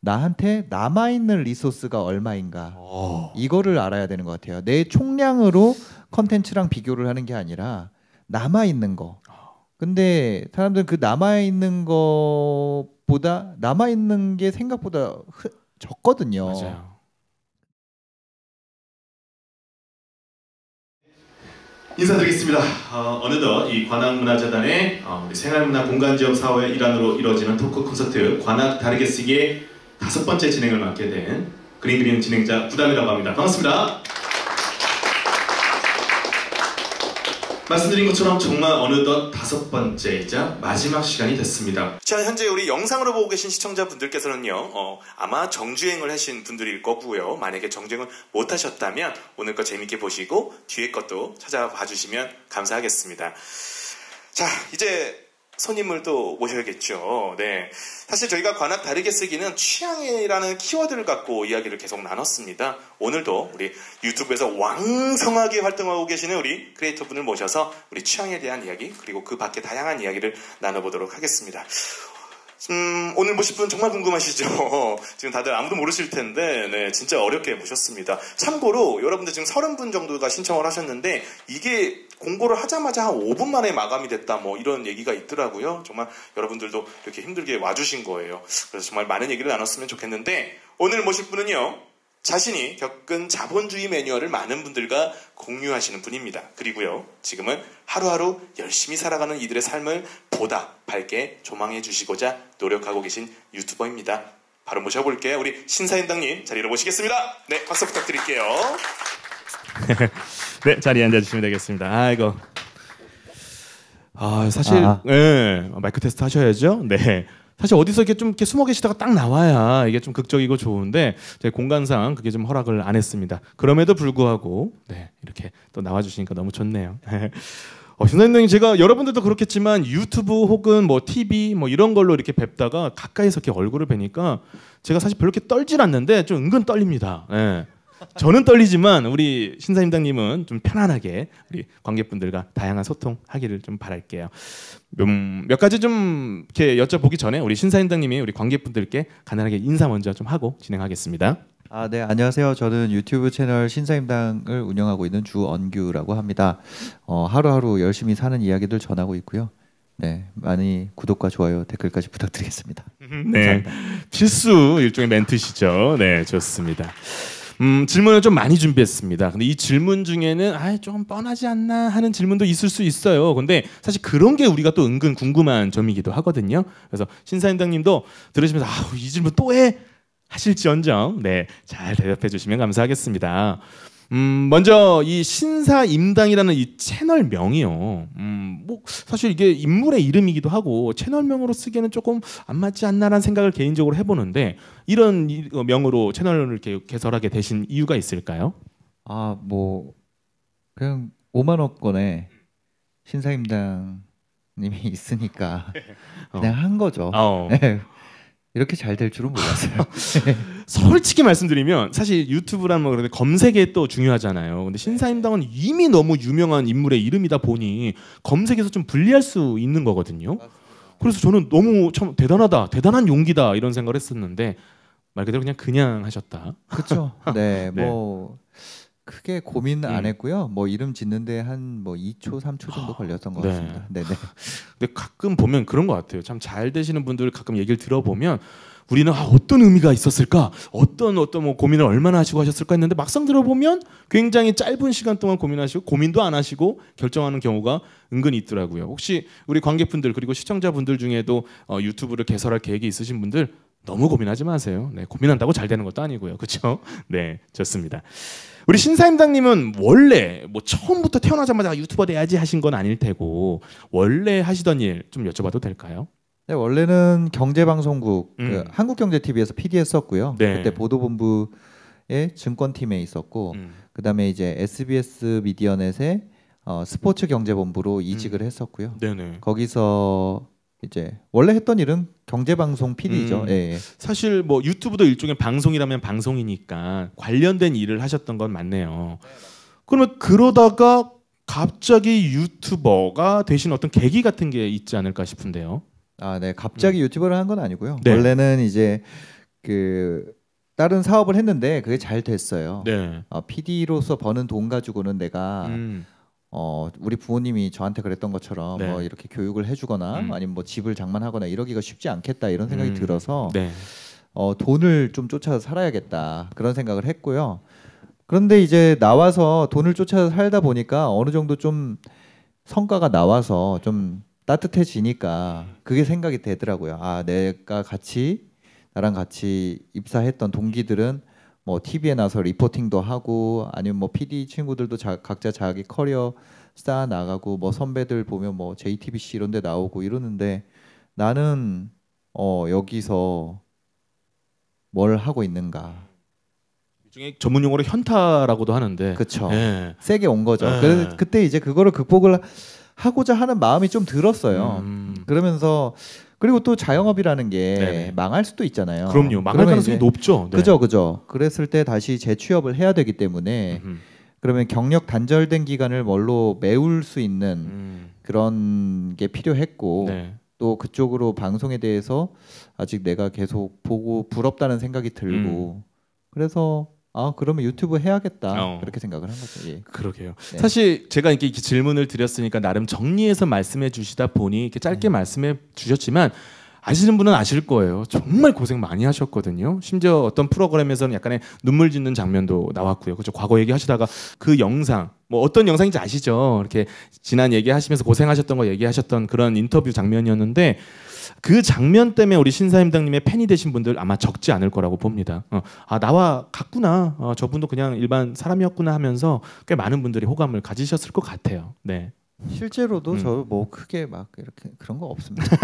나한테 남아 있는 리소스가 얼마인가 오. 어. 이거를 알아야 되는 것 같아요. 내 총량으로 컨텐츠랑 비교를 하는 게 아니라 남아 있는 거. 근데 사람들은 그 남아 있는 것보다 남아 있는 게 생각보다 흐, 적거든요. 맞아요. 인사드리겠습니다. 어, 느덧이 관악문화재단의 어, 생활문화 공간지역 사업의 일환으로 이뤄지는 토크 콘서트 관악 다르게 쓰기의 다섯 번째 진행을 맡게 된 그린그린 진행자 부담이라고 합니다. 반갑습니다. 말씀드린 것처럼 정말 어느덧 다섯 번째이자 마지막 시간이 됐습니다. 자, 현재 우리 영상으로 보고 계신 시청자분들께서는요, 어, 아마 정주행을 하신 분들일 거고요. 만약에 정주행을 못 하셨다면 오늘 거 재밌게 보시고 뒤에 것도 찾아봐 주시면 감사하겠습니다. 자, 이제 손님을 또 모셔야겠죠. 네. 사실 저희가 관악 다르게 쓰기는 취향이라는 키워드를 갖고 이야기를 계속 나눴습니다. 오늘도 우리 유튜브에서 왕성하게 활동하고 계시는 우리 크리에이터 분을 모셔서 우리 취향에 대한 이야기 그리고 그 밖에 다양한 이야기를 나눠보도록 하겠습니다. 음, 오늘 모실 분 정말 궁금하시죠? 지금 다들 아무도 모르실 텐데, 네, 진짜 어렵게 모셨습니다. 참고로 여러분들 지금 30분 정도가 신청을 하셨는데, 이게 공고를 하자마자 한 5분 만에 마감이 됐다, 뭐 이런 얘기가 있더라고요. 정말 여러분들도 이렇게 힘들게 와주신 거예요. 그래서 정말 많은 얘기를 나눴으면 좋겠는데, 오늘 모실 분은요, 자신이 겪은 자본주의 매뉴얼을 많은 분들과 공유하시는 분입니다. 그리고요, 지금은 하루하루 열심히 살아가는 이들의 삶을 보다 밝게 조망해 주시고자 노력하고 계신 유튜버입니다. 바로 모셔볼게요. 우리 신사임당님 자리로 모시겠습니다. 네, 박수 부탁드릴게요. 네, 자리에 앉아주시면 되겠습니다. 아이거 아, 사실, 예, 네, 마이크 테스트 하셔야죠. 네. 사실 어디서 이렇게 좀 이렇게 숨어 계시다가 딱 나와야 이게 좀 극적이고 좋은데 제 공간상 그게 좀 허락을 안 했습니다. 그럼에도 불구하고 네, 이렇게 또 나와 주시니까 너무 좋네요. 어, 신사임당이 제가 여러분들도 그렇겠지만 유튜브 혹은 뭐 TV 뭐 이런 걸로 이렇게 뵙다가 가까이서 이렇게 얼굴을 뵈니까 제가 사실 별로 이렇게 떨질 않는데 좀 은근 떨립니다. 예. 저는 떨리지만 우리 신사임당님은 좀 편안하게 우리 관객분들과 다양한 소통하기를 좀 바랄게요. 음, 몇 가지 좀 이렇게 여쭤보기 전에 우리 신사임당님이 우리 관객분들께 간단하게 인사 먼저 좀 하고 진행하겠습니다. 아, 네, 안녕하세요. 저는 유튜브 채널 신사임당을 운영하고 있는 주언규라고 합니다. 어, 하루하루 열심히 사는 이야기들 전하고 있고요. 네, 많이 구독과 좋아요, 댓글까지 부탁드리겠습니다. 음, 네, 필수 일종의 멘트시죠. 네, 좋습니다. 음, 질문을 좀 많이 준비했습니다. 근데 이 질문 중에는 아, 좀 뻔하지 않나 하는 질문도 있을 수 있어요. 근데 사실 그런 게 우리가 또 은근 궁금한 점이기도 하거든요. 그래서 신사임당님도 들으시면서 아, 이 질문 또 해. 하실지언정 네, 잘 대답해 주시면 감사하겠습니다. 음, 먼저 이 신사 임당이라는 이 채널 명이요. 음, 뭐 사실 이게 인물의 이름이기도 하고 채널명으로 쓰기에는 조금 안 맞지 않나라는 생각을 개인적으로 해보는데 이런 어, 명으로 채널을 이렇게 개설하게 되신 이유가 있을까요? 아, 뭐 그냥 5만 원권에 신사 임당님이 있으니까 어. 그냥 어. 한 거죠. 어. 네. 이렇게 잘 될 줄은 몰랐어요. 솔직히 말씀드리면 사실 유튜브란 뭐 그런데 검색에 또 중요하잖아요. 근데 네. 신사임당은 이미 너무 유명한 인물의 이름이다 보니 검색에서 좀분리할수 있는 거거든요. 그래서 저는 너무 참 대단하다, 대단한 용기다 이런 생각을 했었는데 말 그대로 그냥 그냥 하셨다. 그렇죠. 네, 뭐 크게 고민 안 음. 했고요. 뭐 이름 짓는데 한 뭐 2초, 3초 정도 아, 걸렸던 것 네. 같습니다. 네네. 근데 가끔 보면 그런 것 같아요. 참 잘 되시는 분들 가끔 얘기를 들어보면 우리는 아, 어떤 의미가 있었을까, 어떤 어떤 뭐 고민을 얼마나 하시고 하셨을까 했는데 막상 들어보면 굉장히 짧은 시간 동안 고민하시고 고민도 안 하시고 결정하는 경우가 은근 있더라고요. 혹시 우리 관객분들 그리고 시청자분들 중에도 어, 유튜브를 개설할 계획이 있으신 분들 너무 고민하지 마세요. 네, 고민한다고 잘 되는 것도 아니고요. 그렇죠? 네, 좋습니다. 우리 신사임당님은 원래 뭐 처음부터 태어나자마자 아, 유튜버 돼야지 하신 건 아닐 테고 원래 하시던 일 좀 여쭤봐도 될까요? 네, 원래는 경제방송국 음. 그 한국경제TV에서 PD 했었고요. 네. 그때 보도본부의 증권팀에 있었고 음. 그다음에 이제 SBS 미디어넷의 어, 스포츠 경제본부로 이직을 음. 했었고요. 네네. 거기서 이제 원래 했던 일은 경제방송 PD죠. 음, 예, 예. 사실 뭐 유튜브도 일종의 방송이라면 방송이니까 관련된 일을 하셨던 건 맞네요. 그러면 그러다가 갑자기 유튜버가 되신 어떤 계기 같은 게 있지 않을까 싶은데요. 아, 네. 갑자기 음. 유튜버를 한 건 아니고요. 네. 원래는 이제 그 다른 사업을 했는데 그게 잘 됐어요. 네. 어, PD로서 버는 돈 가지고는 내가 음. 어 우리 부모님이 저한테 그랬던 것처럼 네. 뭐 이렇게 교육을 해주거나 음. 아니면 뭐 집을 장만하거나 이러기가 쉽지 않겠다 이런 생각이 음. 들어서 네. 어 돈을 좀 쫓아서 살아야겠다 그런 생각을 했고요. 그런데 이제 나와서 돈을 쫓아서 살다 보니까 어느 정도 좀 성과가 나와서 좀 따뜻해지니까 그게 생각이 되더라고요. 아 내가 같이 나랑 같이 입사했던 동기들은 뭐 TV에 나서 리포팅도 하고 아니면 뭐 PD 친구들도 자, 각자 자기 커리어 쌓아 나가고 뭐 선배들 보면 뭐 JTBC 이런 데 나오고 이러는데 나는 어 여기서 뭘 하고 있는가? 일종 전문 용어로 현타라고도 하는데 그쵸 예. 세게 온 거죠. 예. 그, 그때 이제 그거를 극복을 하고자 하는 마음이 좀 들었어요. 음. 그러면서 그리고 또 자영업이라는 게 네네. 망할 수도 있잖아요. 그럼요. 망할 가능성이 높죠. 네. 그죠, 그죠. 그랬을 때 다시 재취업을 해야 되기 때문에 음흠. 그러면 경력 단절된 기간을 뭘로 메울 수 있는 음. 그런 게 필요했고 네. 또 그쪽으로 방송에 대해서 아직 내가 계속 보고 부럽다는 생각이 들고 음. 그래서 아 그러면 유튜브 해야겠다 어. 그렇게 생각을 한 거죠. 예. 그러게요. 네. 사실 제가 이렇게 질문을 드렸으니까 나름 정리해서 말씀해 주시다 보니 이렇게 짧게 음. 말씀해 주셨지만 아시는 분은 아실 거예요. 정말 고생 많이 하셨거든요. 심지어 어떤 프로그램에서는 약간의 눈물 짓는 장면도 나왔고요. 그죠? 과거 얘기하시다가 그 영상 뭐 어떤 영상인지 아시죠? 이렇게 지난 얘기하시면서 고생하셨던 거 얘기하셨던 그런 인터뷰 장면이었는데 그 장면 때문에 우리 신사임당님의 팬이 되신 분들 아마 적지 않을 거라고 봅니다. 어, 아 나와 같구나. 어, 저분도 그냥 일반 사람이었구나 하면서 꽤 많은 분들이 호감을 가지셨을 것 같아요. 네. 실제로도 음. 저뭐 크게 막 이렇게 그런 거 없습니다.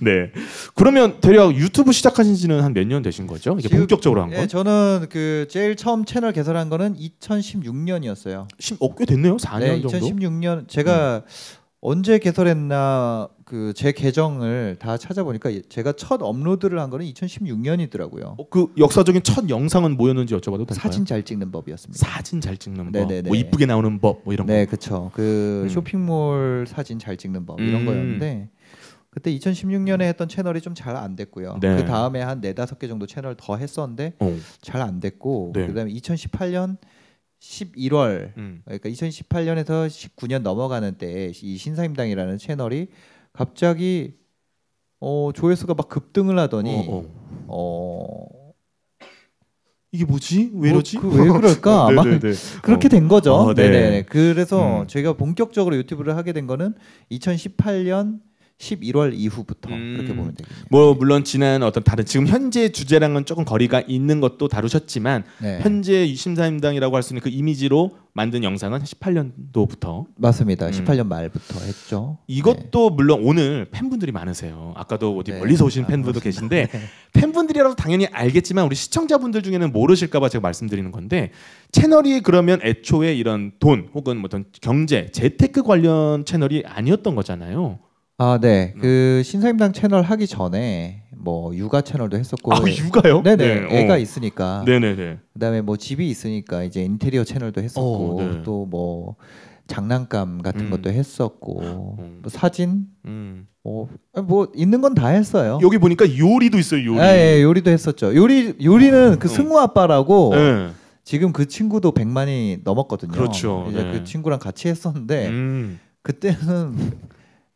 네. 그러면 대략 유튜브 시작하신 지는 한 몇 년 되신 거죠? 이게 지금, 본격적으로 한 거? 예, 저는 그 제일 처음 채널 개설한 거는 2016년이었어요. 10, 어, 꽤 됐네요. 4년 네, 정도. 2016년 제가 음. 언제 개설했나 그 제 계정을 다 찾아보니까 제가 첫 업로드를 한 거는 2016년이더라고요. 어, 그 역사적인 첫 영상은 뭐였는지 여쭤봐도 될까요? 사진 잘 찍는 법이었습니다. 사진 잘 찍는 네네네. 법, 뭐 이쁘게 나오는 법, 뭐 이런 네, 거. 그쵸. 그 음. 쇼핑몰 사진 잘 찍는 법 이런 음. 거였는데 그때 2016년에 했던 채널이 좀 잘 안 됐고요. 네. 그 다음에 한 4, 5개 정도 채널 더 했었는데 어. 잘안 됐고 네. 그다음에 2018년 11월 음. 그러니까 2018년에서 19년 넘어가는 때이 신사임당이라는 채널이 갑자기 어, 조회수가 막 급등을 하더니 어, 어. 어 이게 뭐지? 왜 뭐 이러지? 뭐, 그, 왜 그럴까? 막 네, 네, 네. 그렇게 된 어. 거죠. 어, 네. 네네 그래서 음. 제가 본격적으로 유튜브를 하게 된 거는 2018년 11월 이후부터 음. 그렇게 보면 되겠네요. 뭐 물론 지난 어떤 다른 지금 현재 주제랑은 조금 거리가 있는 것도 다루셨지만 네. 현재 심사임당이라고 할 수 있는 그 이미지로 만든 영상은 18년도부터 맞습니다. 음. 18년 말부터 했죠. 이것도 네. 물론 오늘 팬분들이 많으세요. 아까도 어디 네. 멀리서 오신 아, 팬분도 아, 계신데 네. 팬분들이라도 당연히 알겠지만 우리 시청자분들 중에는 모르실까봐 제가 말씀드리는 건데 채널이 그러면 애초에 이런 돈 혹은 뭐 어떤 경제 재테크 관련 채널이 아니었던 거잖아요. 아, 네. 음. 그 신사임당 채널 하기 전에 뭐 육아 채널도 했었고. 아, 육아요? 네네. 네, 어. 애가 어. 있으니까. 네네네. 그다음에 뭐 집이 있으니까 이제 인테리어 채널도 했었고 어, 네. 또뭐 장난감 같은 음. 것도 했었고 음. 뭐 사진 음. 뭐, 뭐 있는 건 다 했어요. 여기 보니까 요리도 있어요. 요리. 아, 예, 요리도 했었죠. 요리 요리는 그 어, 그 승우 아빠라고 네. 지금 그 친구도 100만이 넘었거든요. 그렇죠. 이제 그 네. 그 친구랑 같이 했었는데 음. 그때는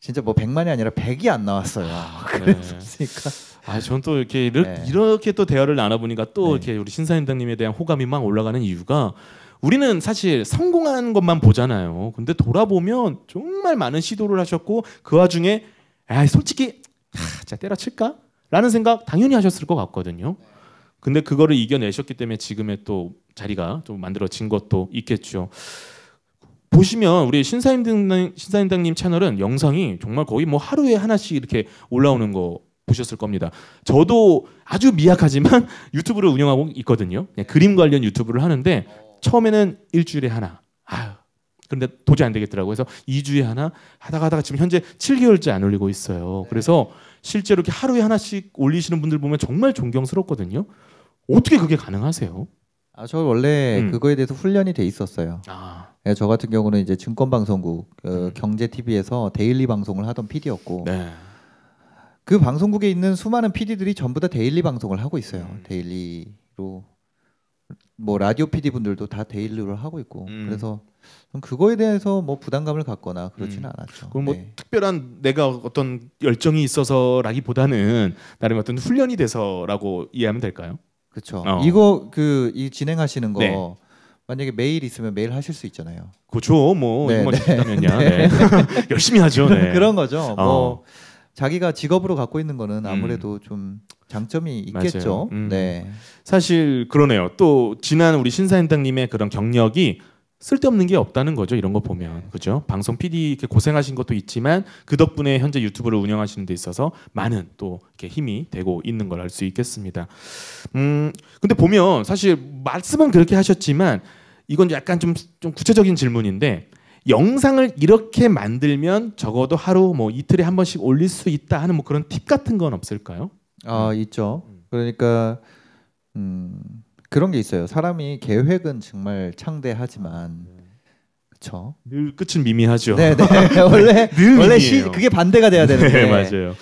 진짜 뭐 100만이 아니라 100이 안 나왔어요. 아, 그랬으니까. 그러니까. 네. 아, 저는 또 이렇게 네. 이렇게 또 대화를 나눠보니까 또 네. 이렇게 우리 신사임당님에 대한 호감이 막 올라가는 이유가 우리는 사실 성공한 것만 보잖아요. 근데 돌아보면 정말 많은 시도를 하셨고 그 와중에 아, 솔직히 하, 진짜 때려칠까? 라는 생각 당연히 하셨을 것 같거든요. 근데 그거를 이겨내셨기 때문에 지금의 또 자리가 좀 만들어진 것도 있겠죠. 보시면 우리 신사임당 신사임당님 채널은 영상이 정말 거의 뭐 하루에 하나씩 이렇게 올라오는 거 보셨을 겁니다. 저도 아주 미약하지만 유튜브를 운영하고 있거든요. 네, 그림 관련 유튜브를 하는데 처음에는 일주일에 하나. 아유. 그런데 도저히 안 되겠더라고요. 그래서 2주에 하나 하다가 하다가 지금 현재 7개월째 안 올리고 있어요. 네. 그래서 실제로 이렇게 하루에 하나씩 올리시는 분들 보면 정말 존경스럽거든요. 어떻게 그게 가능하세요? 아, 저 원래 음. 그거에 대해서 훈련이 돼 있었어요. 아. 네, 저 같은 경우는 이제 증권방송국 그 경제 TV에서 데일리 방송을 하던 PD였고 네. 그 방송국에 있는 수많은 PD들이 전부 다 데일리 방송을 하고 있어요. 음. 데일리로 뭐 라디오 PD 분들도 다 데일리로 하고 있고 음. 그래서 그거에 대해서 뭐 부담감을 갖거나 그렇지는 음. 않았죠. 그럼 뭐 네. 특별한 내가 어떤 열정이 있어서라기보다는 나름 어떤 훈련이 돼서라고 이해하면 될까요? 그렇죠. 어. 이거 그 이 진행하시는 거 네. 만약에 매일 있으면 매일 하실 수 있잖아요. 그렇죠. 뭐 네, 이만 네. 있다면야 네. 네. 열심히 하죠. 네. 그런 거죠. 어. 뭐 자기가 직업으로 갖고 있는 거는 아무래도 음. 좀 장점이 있겠죠. 음. 네. 사실 그러네요. 또 지난 우리 신사임당님의 그런 경력이 쓸데없는 게 없다는 거죠. 이런 거 보면. 그죠? 방송 PD 이렇게 고생하신 것도 있지만 그 덕분에 현재 유튜브를 운영하시는 데 있어서 많은 또 이렇게 힘이 되고 있는 걸 알 수 있겠습니다. 음, 근데 보면 사실 말씀은 그렇게 하셨지만 이건 약간 좀, 좀 구체적인 질문인데 영상을 이렇게 만들면 적어도 하루 뭐 이틀에 한 번씩 올릴 수 있다 하는 뭐 그런 팁 같은 건 없을까요? 아, 있죠. 음. 그러니까 음 그런 게 있어요. 사람이 계획은 정말 창대하지만 그렇죠. 늘 끝은 미미하죠. 네, 네. 원래 원래 시, 그게 반대가 돼야 네, 되는데. 네, 맞아요.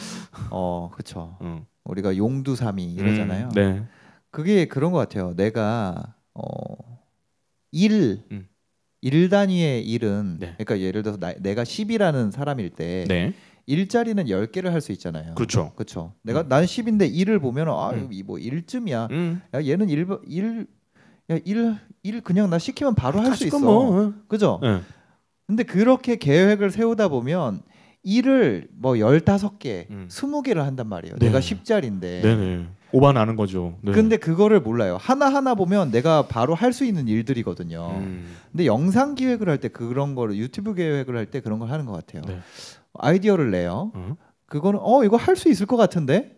어, 그렇죠. 음. 우리가 용두삼이 음, 이러잖아요. 음, 네. 그게 그런 것 같아요. 내가 어일 음. 일 단위의 일은 네. 그러니까 예를 들어서 나, 내가 10이라는 사람일 때 네. 일자리는 10개를 할 수 있잖아요. 그렇죠. 그렇죠. 내가 음. 난 10인데 1을 보면 아, 음. 이뭐 1쯤이야. 음. 야, 얘는 1 1 야, 1, 1 그냥 나 시키면 바로 할 수 있어. 뭐. 그죠? 네. 근데 그렇게 계획을 세우다 보면 일을 뭐 15개, 음. 20개를 한단 말이에요. 네. 내가 10짜리인데. 네네. 오바 나는 거죠. 네. 근데 그거를 몰라요. 하나하나 보면 내가 바로 할 수 있는 일들이거든요. 음. 근데 영상 기획을 할 때 그런 거를 유튜브 계획을 할 때 그런 걸 하는 것 같아요. 네. 아이디어를 내요. 음. 그거는 어 이거 할 수 있을 것 같은데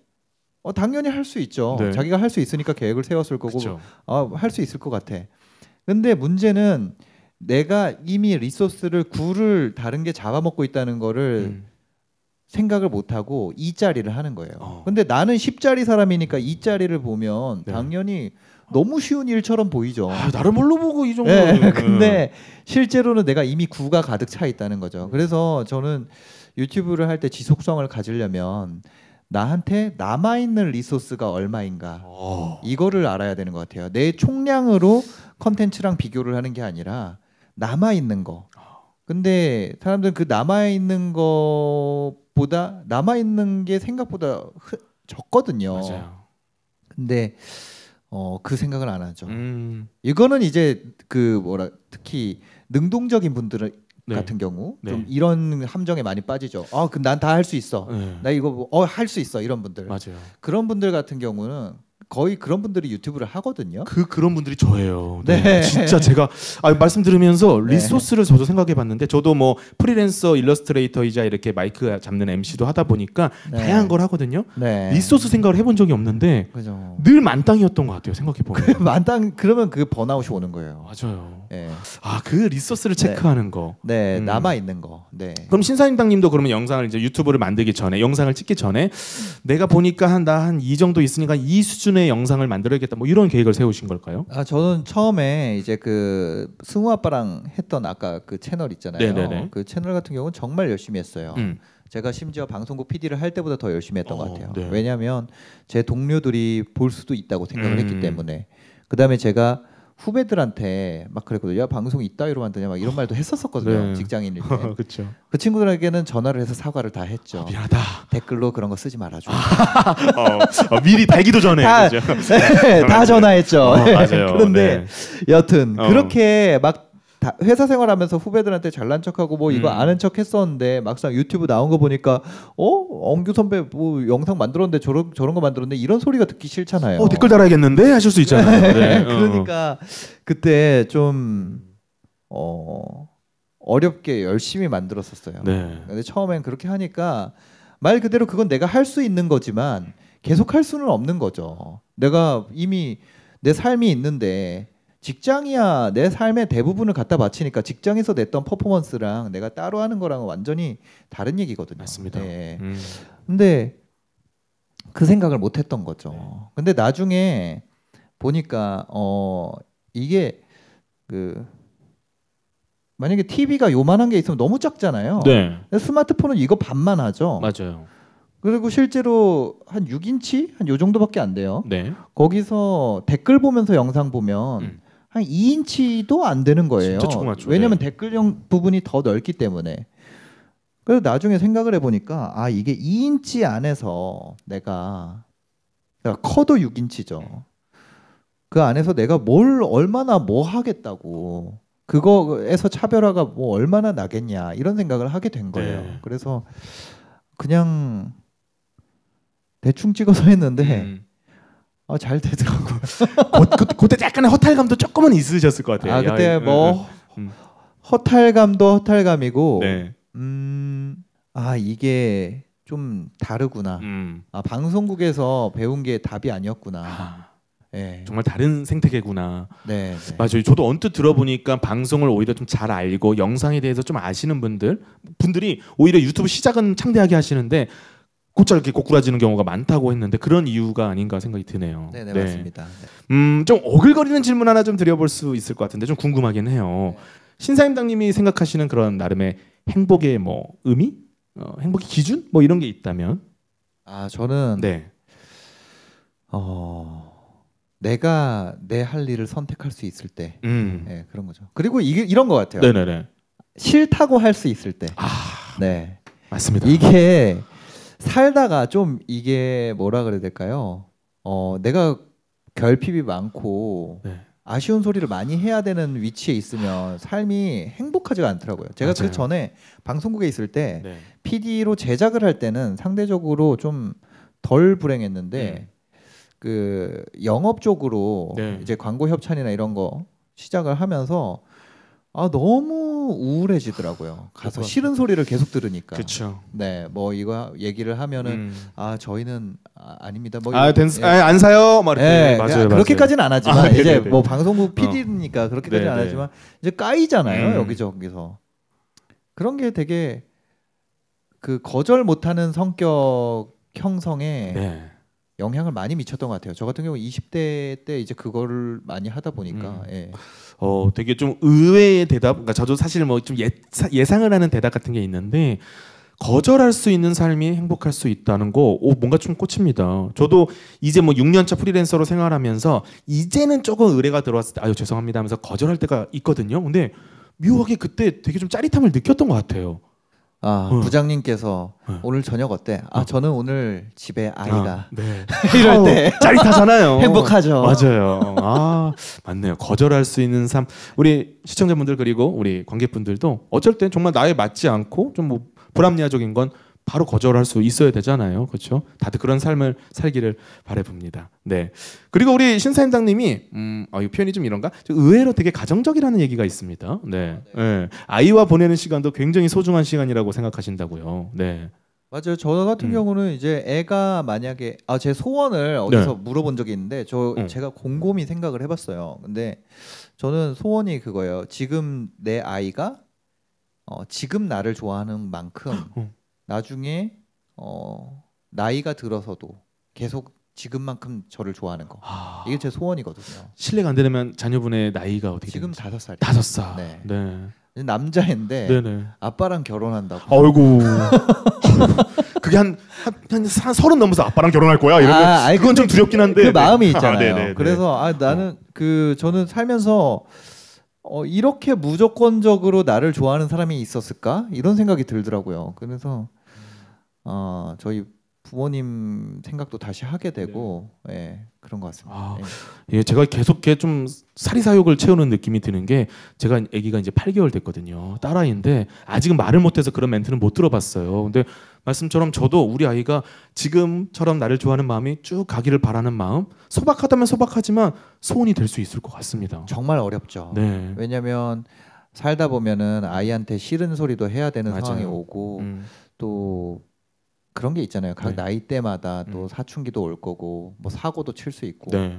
어 당연히 할 수 있죠. 네. 자기가 할 수 있으니까 계획을 세웠을 거고 어할 수 있을 것 같아. 근데 문제는 내가 이미 리소스를 구를 다른 게 잡아먹고 있다는 거를 음. 생각을 못 하고 이 자리를 하는 거예요. 어. 근데 나는 10자리 사람이니까 이 자리를 보면 네. 당연히 너무 쉬운 일처럼 보이죠. 아, 나름 뭘로 보고 이 정도. 네, 근데 실제로는 내가 이미 구가 가득 차 있다는 거죠. 음. 그래서 저는 유튜브를 할 때 지속성을 가지려면 나한테 남아 있는 리소스가 얼마인가 오. 어. 이거를 알아야 되는 것 같아요. 내 총량으로 컨텐츠랑 비교를 하는 게 아니라 남아 있는 거. 근데 사람들은 그 남아 있는 것보다 남아 있는 게 생각보다 흐, 적거든요. 맞아요. 근데 어, 그 생각을 안 하죠. 음. 이거는 이제 그 뭐라 특히 능동적인 분들은 네. 같은 경우 네. 좀 이런 함정에 많이 빠지죠. 아, 그럼 난다 할 수 있어. 네. 나 이거 뭐, 어할 수 있어 이런 분들. 맞아요. 그런 분들 같은 경우는 거의 그런 분들이 유튜브를 하거든요. 그 그런 분들이 저예요. 네. 네. 진짜 제가 아, 말씀 들으면서 네. 리소스를 저도 생각해 봤는데 저도 뭐 프리랜서 일러스트레이터이자 이렇게 마이크 잡는 MC도 하다 보니까 네. 다양한 걸 하거든요. 네. 리소스 생각을 해본 적이 없는데 그죠. 늘 만땅이었던 것 같아요. 생각해 보면. 그 만땅 그러면 그 번아웃이 오는 거예요. 맞아요. 네. 아그 리소스를 네. 체크하는 거. 네 음. 남아 있는 거. 네. 그럼 신사임당님도 그러면 영상을 이제 유튜브를 만들기 전에 영상을 찍기 전에 내가 보니까 한 나한 이 정도 있으니까 이 수준의 이름의 영상을 만들어야겠다 뭐 이런 계획을 세우신 걸까요? 아 저는 처음에 이제 그 승우 아빠랑 했던 아까 그 채널 있잖아요. 네네네. 그 채널 같은 경우는 정말 열심히 했어요. 음. 제가 심지어 방송국 PD를 할 때보다 더 열심히 했던 어, 것 같아요. 네. 왜냐하면 제 동료들이 볼 수도 있다고 생각을 음. 했기 때문에 그 다음에 제가 후배들한테 막 그랬거든요. 방송 이따위로 만드냐 막 이런 말도 했었었거든요. 네. 직장인일 때. 그쵸. 그 친구들에게는 전화를 해서 사과를 다 했죠. 아, 미안하다. 댓글로 그런 거 쓰지 말아줘. 아, 어, 어, 미리 달기도 전에 다, 네, 다 전화했죠. 어, 맞아요. 그런데 네. 여튼 어. 그렇게 막 회사 생활하면서 후배들한테 잘난 척하고 뭐 이거 음. 아는 척 했었는데 막상 유튜브 나온 거 보니까 어 엉규 선배 뭐 영상 만들었는데 저런 저런 거 만들었는데 이런 소리가 듣기 싫잖아요. 어 댓글 달아야겠는데 하실 수 있잖아요. 네. 어. 그러니까 그때 좀 어. 어렵게 열심히 만들었었어요. 네. 근데 처음엔 그렇게 하니까 말 그대로 그건 내가 할 수 있는 거지만 계속 할 수는 없는 거죠. 내가 이미 내 삶이 있는데 직장이야 내 삶의 대부분을 갖다 바치니까 직장에서 냈던 퍼포먼스랑 내가 따로 하는 거랑은 완전히 다른 얘기거든요. 맞습니다. 네. 음. 근데 그 생각을 못 했던 거죠. 네. 근데 나중에 보니까 어 이게 그 만약에 TV가 요만한 게 있으면 너무 작잖아요. 네. 스마트폰은 이거 반만 하죠. 맞아요. 그리고 실제로 한 6인치 한 요 정도밖에 안 돼요. 네. 거기서 댓글 보면서 영상 보면 음. 한 2인치도 안 되는 거예요. 네. 왜냐면 네. 댓글형 부분이 더 넓기 때문에. 그래서 나중에 생각을 해보니까 아 이게 2인치 안에서 내가 그러 커도 6인치죠. 그 안에서 내가 뭘 얼마나 뭐 하겠다고 그거에서 차별화가 뭐 얼마나 나겠냐 이런 생각을 하게 된 거예요. 네. 그래서 그냥 대충 찍어서 했는데 음. 아, 잘 되더라고. 그, 그, 그때 약간의 허탈감도 조금은 있으셨을 것 같아요. 아, 그때 야, 뭐 음, 음. 음. 허탈감도 허탈감이고 네. 음. 아, 이게 좀 다르구나. 음. 아, 방송국에서 배운 게 답이 아니었구나. 아. 네. 정말 다른 생태계구나. 네, 네, 맞아요. 저도 언뜻 들어보니까 방송을 오히려 좀 잘 알고 영상에 대해서 좀 아시는 분들 분들이 오히려 유튜브 시작은 창대하게 하시는데 곧잘 이렇게 고꾸라지는 경우가 많다고 했는데 그런 이유가 아닌가 생각이 드네요. 네네, 네, 네, 맞습니다. 네. 음, 좀 어글거리는 질문 하나 좀 드려볼 수 있을 것 같은데 좀 궁금하긴 해요. 네. 신사임당님이 생각하시는 그런 나름의 행복의 뭐 의미, 어, 행복의 기준 뭐 이런 게 있다면? 아 저는 네. 어 내가 내 할 일을 선택할 수 있을 때 음. 네, 그런 거죠. 그리고 이게 이런 것 같아요. 네네네. 싫다고 할 수 있을 때. 아, 네. 맞습니다. 이게 살다가 좀 이게 뭐라 그래야 될까요? 어, 내가 결핍이 많고 네. 아쉬운 소리를 많이 해야 되는 위치에 있으면 삶이 행복하지가 않더라고요. 제가 그 전에 방송국에 있을 때 네. PD로 제작을 할 때는 상대적으로 좀 덜 불행했는데 네. 그 영업 쪽으로 네. 이제 광고 협찬이나 이런 거 시작을 하면서 아 너무 우울해지더라고요. 가서 싫은 그렇죠. 소리를 계속 들으니까. 그렇죠. 네, 뭐 이거 얘기를 하면은 음. 아 저희는 아, 닙니다 뭐 아안 예. 아, 사요. 막 네, 맞아요, 맞아요. 그렇게까지는 안 하지만 아, 네, 이제 네, 네. 뭐 방송국 PD니까 어. 그렇게까지는 네네. 안 하지만 이제 까이잖아요 음. 여기저기서 그런 게 되게 그 거절 못하는 성격 형성에 네. 영향을 많이 미쳤던 것 같아요. 저 같은 경우 20대 때 이제 그거를 많이 하다 보니까 음. 예. 어 되게 좀 의외의 대답. 그러니까 저도 사실 뭐좀 예상을 하는 대답 같은 게 있는데 거절할 수 있는 삶이 행복할 수 있다는 거, 오, 뭔가 좀 꽂힙니다. 저도 이제 뭐 6년차 프리랜서로 생활하면서 이제는 조금 의뢰가 들어왔을 때, 아유, 죄송합니다 하면서 거절할 때가 있거든요. 근데 묘하게 그때 되게 좀 짜릿함을 느꼈던 것 같아요. 아 어. 부장님께서 어. 오늘 저녁 어때? 아 어. 저는 오늘 집에 아이가 아, 네. 이럴 때 짜릿하잖아요. 행복하죠. 맞아요. 아 맞네요. 거절할 수 있는 삶. 우리 시청자분들 그리고 우리 관객분들도 어쩔 땐 정말 나에 맞지 않고 좀 뭐 불합리적인 건 바로 거절할 수 있어야 되잖아요. 그렇죠? 다들 그런 삶을 살기를 바래봅니다. 네. 그리고 우리 신사임당님이 음, 아, 이 표현이 좀 이런가? 의외로 되게 가정적이라는 얘기가 있습니다. 네. 아, 네. 네. 아이와 보내는 시간도 굉장히 소중한 시간이라고 생각하신다고요. 네. 맞아요. 저 같은 음. 경우는 이제 애가 만약에 아제 소원을 어디서 네. 물어본 적이 있는데 저 음. 제가 곰곰이 생각을 해봤어요. 근데 저는 소원이 그거예요. 지금 내 아이가 어, 지금 나를 좋아하는 만큼 어. 나중에 어, 나이가 들어서도 계속 지금만큼 저를 좋아하는 거 아... 이게 제 소원이거든요. 실례가 안 되면 자녀분의 나이가 어떻게 지금 다섯 살. 다섯 살. 네. 네. 남자인데 네네. 아빠랑 결혼한다고. 아이고. 그게 한한 한, 한 서른 넘어서 아빠랑 결혼할 거야 이러면 아, 아니, 그건 좀 두렵긴 한데 그 마음이 아, 있잖아요. 아, 그래서 아 나는 어. 그 저는 살면서 어, 이렇게 무조건적으로 나를 좋아하는 사람이 있었을까? 이런 생각이 들더라고요. 그래서 어, 저희 부모님 생각도 다시 하게 되고 네. 예, 그런 것 같습니다. 아, 예. 예. 제가 계속 이좀 사리사욕을 채우는 느낌이 드는 게 제가 아기가 이제 8개월 됐거든요. 딸아이인데 아직은 말을 못해서 그런 멘트는 못 들어봤어요. 근데 말씀처럼 저도 우리 아이가 지금처럼 나를 좋아하는 마음이 쭉 가기를 바라는 마음 소박하다면 소박하지만 소원이 될 수 있을 것 같습니다. 정말 어렵죠. 네. 왜냐하면 살다 보면은 아이한테 싫은 소리도 해야 되는 맞아요. 상황이 오고 음. 또 그런 게 있잖아요. 각 네. 나이 대마다 또 음. 사춘기도 올 거고 뭐 사고도 칠 수 있고. 네.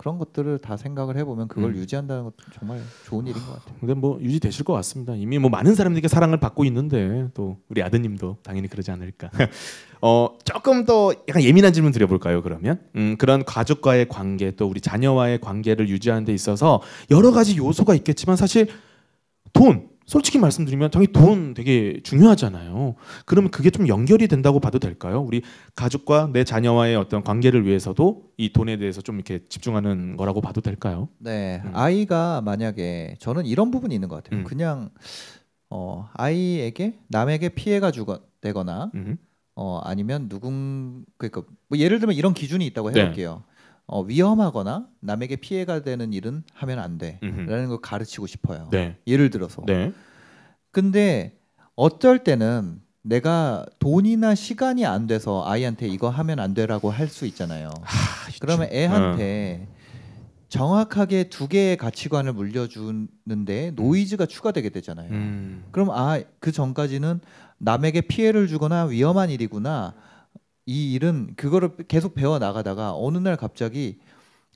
그런 것들을 다 생각을 해보면 그걸 음. 유지한다는 것도 정말 좋은 일인 것 같아요. 근데 뭐 유지되실 것 같습니다. 이미 뭐 많은 사람들에게 사랑을 받고 있는데 또 우리 아드님도 당연히 그러지 않을까. 어 조금 더 약간 예민한 질문 드려볼까요? 그러면 음, 그런 가족과의 관계 또 우리 자녀와의 관계를 유지하는 데 있어서 여러 가지 요소가 있겠지만 사실 돈 솔직히 말씀드리면 당기돈 되게 중요하잖아요. 그러면 그게 좀 연결이 된다고 봐도 될까요? 우리 가족과 내 자녀와의 어떤 관계를 위해서도 이 돈에 대해서 좀 이렇게 집중하는 거라고 봐도 될까요? 네, 음. 아이가 만약에 저는 이런 부분이 있는 것 같아요. 음. 그냥 어, 아이에게 남에게 피해가 주거나 음. 어, 아니면 누군 그니까뭐 예를 들면 이런 기준이 있다고 네. 해볼게요. 네. 어, 위험하거나 남에게 피해가 되는 일은 하면 안 돼라는 걸 가르치고 싶어요. 네. 예를 들어서. 네. 근데 어떨 때는 내가 돈이나 시간이 안 돼서 아이한테 이거 하면 안 돼라고 할 수 있잖아요. 하, 그러면 애한테 어. 정확하게 두 개의 가치관을 물려주는데 음. 노이즈가 추가되게 되잖아요. 음. 그럼 아그 전까지는 남에게 피해를 주거나 위험한 일이구나. 이 일은 그거를 계속 배워 나가다가 어느 날 갑자기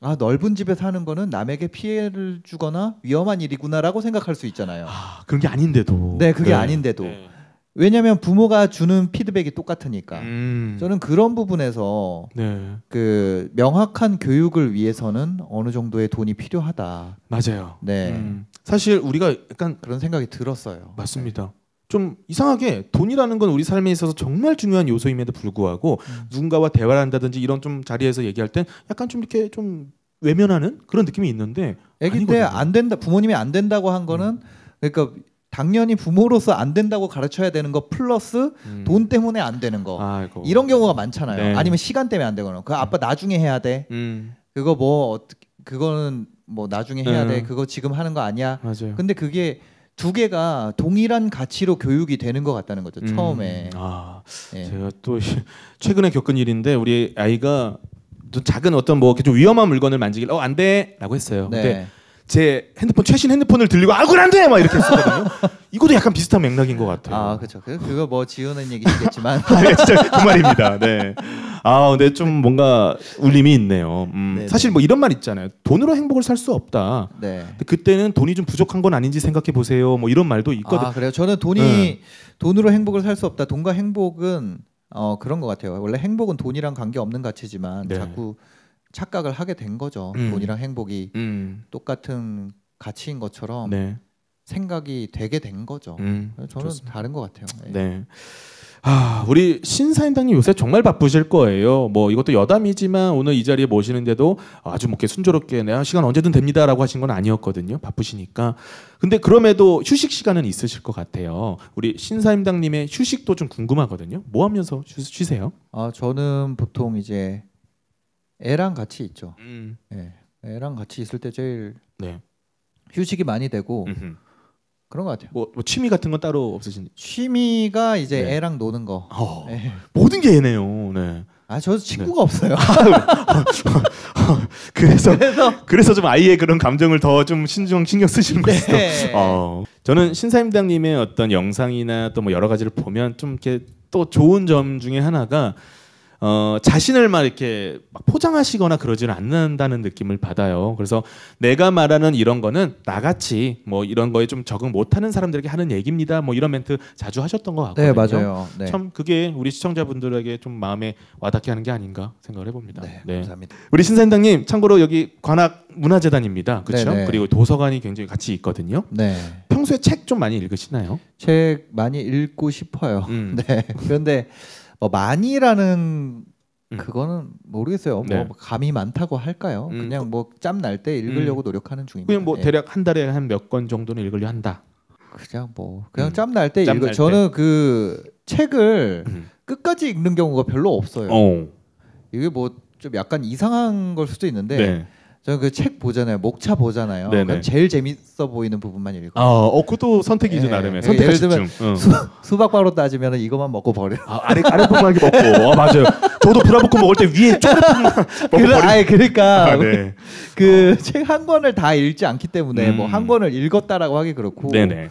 아 넓은 집에 사는 거는 남에게 피해를 주거나 위험한 일이구나라고 생각할 수 있잖아요. 아, 그런 게 아닌데도. 네, 그게 네. 아닌데도. 네. 왜냐하면 부모가 주는 피드백이 똑같으니까. 음. 저는 그런 부분에서 네. 그 명확한 교육을 위해서는 어느 정도의 돈이 필요하다. 맞아요. 네. 음. 사실 우리가 약간 그런 생각이 들었어요. 맞습니다. 네. 좀 이상하게 돈이라는 건 우리 삶에 있어서 정말 중요한 요소임에도 불구하고 음. 누군가와 대화를 한다든지 이런 좀 자리에서 얘기할 땐 약간 좀 이렇게 좀 외면하는 그런 느낌이 있는데 아기 때안 된다 부모님이 안 된다고 한 거는 음. 그러니까 당연히 부모로서 안 된다고 가르쳐야 되는 거 플러스 음. 돈 때문에 안 되는 거아이 이런 경우가 많잖아요. 네. 아니면 시간 때문에 안 되거나 그 음. 아빠 나중에 해야 돼. 음. 그거 뭐 어떻게 그거는 뭐 나중에 해야 음. 돼. 그거 지금 하는 거 아니야. 맞아요. 근데 그게 두 개가 동일한 가치로 교육이 되는 것 같다는 거죠 음, 처음에. 아 예. 제가 또 최근에 겪은 일인데 우리 아이가 작은 어떤 뭐좀 위험한 물건을 만지길 어 안돼라고 했어요. 네. 근데 제 핸드폰 최신 핸드폰을 들리고 아군 안데막 이렇게 했었거든요. 이것도 약간 비슷한 맥락인 것 같아요. 아 그렇죠. 그, 거뭐 지우는 얘기겠지만. 아 네, 진짜 그 말입니다. 네. 아 근데 좀 뭔가 울림이 있네요. 음, 네, 네. 사실 뭐 이런 말 있잖아요. 돈으로 행복을 살 수 없다. 네. 그때는 돈이 좀 부족한 건 아닌지 생각해 보세요. 뭐 이런 말도 있거든요. 아 그래요. 저는 돈이 네. 돈으로 행복을 살 수 없다. 돈과 행복은 어 그런 것 같아요. 원래 행복은 돈이랑 관계 없는 가치지만 네. 자꾸 착각을 하게 된 거죠. 음. 돈이랑 행복이 음. 똑같은 가치인 것처럼 네. 생각이 되게 된 거죠. 음. 저는 좋습니다. 다른 것 같아요. 네. 네. 아, 우리 신사임당님 요새 정말 바쁘실 거예요. 뭐 이것도 여담이지만 오늘 이 자리에 모시는데도 아주 뭐 이렇게 순조롭게 내가 시간 언제든 됩니다라고 하신 건 아니었거든요. 바쁘시니까. 근데 그럼에도 휴식 시간은 있으실 것 같아요. 우리 신사임당님의 휴식도 좀 궁금하거든요. 뭐 하면서 쉬, 세요 아, 저는 보통 이제 애랑 같이 있죠. 음. 예, 애랑 같이 있을 때 제일 네. 휴식이 많이 되고 음흠. 그런 것 같아요. 뭐, 뭐 취미 같은 건 따로 없으신? 취미가 이제 네. 애랑 노는 거. 어, 예. 모든 게 애네요. 네. 아, 저 네. 친구가 네. 없어요. 그래서, 그래서 그래서 좀 아이의 그런 감정을 더 좀 신중 신경 쓰시는 네. 것 같아요. 어, 저는 신사임당님의 어떤 영상이나 또 뭐 여러 가지를 보면 좀 이렇게 또 좋은 점 중에 하나가 어, 자신을 막 이렇게 막 포장하시거나 그러지는 않는다는 느낌을 받아요. 그래서 내가 말하는 이런 거는 나같이 뭐 이런 거에 좀 적응 못하는 사람들에게 하는 얘기입니다. 뭐 이런 멘트 자주 하셨던 것 네, 같거든요. 네, 맞아요. 네. 참 그게 우리 시청자분들에게 좀 마음에 와닿게 하는 게 아닌가 생각을 해봅니다. 네, 네. 감사합니다. 우리 신사님 참고로 여기 관악 문화재단입니다. 그렇죠? 네네. 그리고 도서관이 굉장히 같이 있거든요. 네. 평소에 책 좀 많이 읽으시나요? 책 많이 읽고 싶어요. 음. 네. 그런데 어, 많이라는 음. 그거는 모르겠어요. 뭐 네. 뭐 감이 많다고 할까요? 음. 그냥 뭐 짬 날 때 읽으려고 음. 노력하는 중입니다. 그냥 뭐 예. 대략 한 달에 한 몇 권 정도는 읽으려 한다. 그냥 뭐 그냥 음. 짬날 때 읽어. 날 저는 그 책을 음. 끝까지 읽는 경우가 별로 없어요. 오. 어. 이게 뭐 좀 약간 이상한 걸 수도 있는데 네. 저는 그 책 보잖아요. 목차 보잖아요. 그러니까 제일 재밌어 보이는 부분만 읽고. 아, 어, 그것도 선택이죠 네. 예, 예. 나름의. 선택 그러니까 예를 들면 응. 수, 박바로 따지면 이것만 먹고 버려. 아, 아래 아래 부분만 먹고. 아, 맞아요. 저도 브라보코 먹을 때 위에 쪼그만 그러, 아예 그러니까 아, 네. 그책 어. 한 권을 다 읽지 않기 때문에 뭐 음. 뭐한 권을 읽었다라고 하기 그렇고 네네.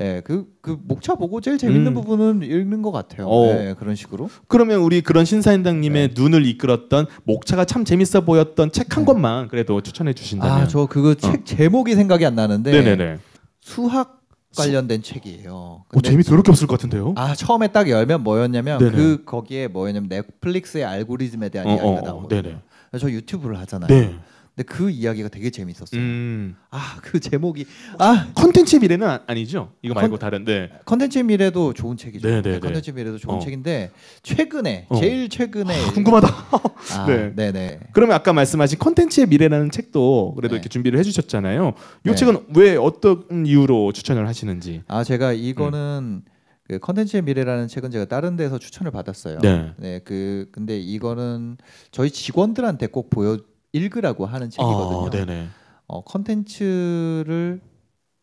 예, 그, 그 목차 보고 제일 재밌는 음. 부분은 읽는 것 같아요. 어. 예, 그런 식으로. 그러면 우리 그런 신사임당님의 네. 눈을 이끌었던 목차가 참 재밌어 보였던 책한 네. 권만 그래도 추천해 주신다면. 아, 저 그거 어. 책 제목이 생각이 안 나는데. 네네네. 수학 관련된 책이에요. 오, 재미 더럽게 없을 것 같은데요? 아 처음에 딱 열면 뭐였냐면 네네. 그 거기에 뭐였냐면 넷플릭스의 알고리즘에 대한 어, 이야기가 어, 어. 나오고. 네네. 저 유튜브를 하잖아요. 네. 근데 그 이야기가 되게 재밌었어요. 음. 아그 제목이 아 컨텐츠 미래는 아, 아니죠? 이거 말고 컨, 다른 데 네. 컨텐츠 미래도 좋은 책이죠. 네네네. 네, 네, 컨텐츠 미래도 좋은 어. 책인데 최근에 어. 제일 최근에 아, 궁금하다. 아, 네. 네네. 그러면 아까 말씀하신 컨텐츠의 미래라는 책도 그래도 네. 이렇게 준비를 해주셨잖아요. 이 네. 책은 왜 어떤 이유로 추천을 하시는지? 아 제가 음. 이거는 음. 그 컨텐츠의 미래라는 책은 제가 다른 데서 추천을 받았어요. 네. 네. 그 근데 이거는 저희 직원들한테 꼭 보여 읽으라고 하는 아, 책이거든요. 아, 어, 컨텐츠를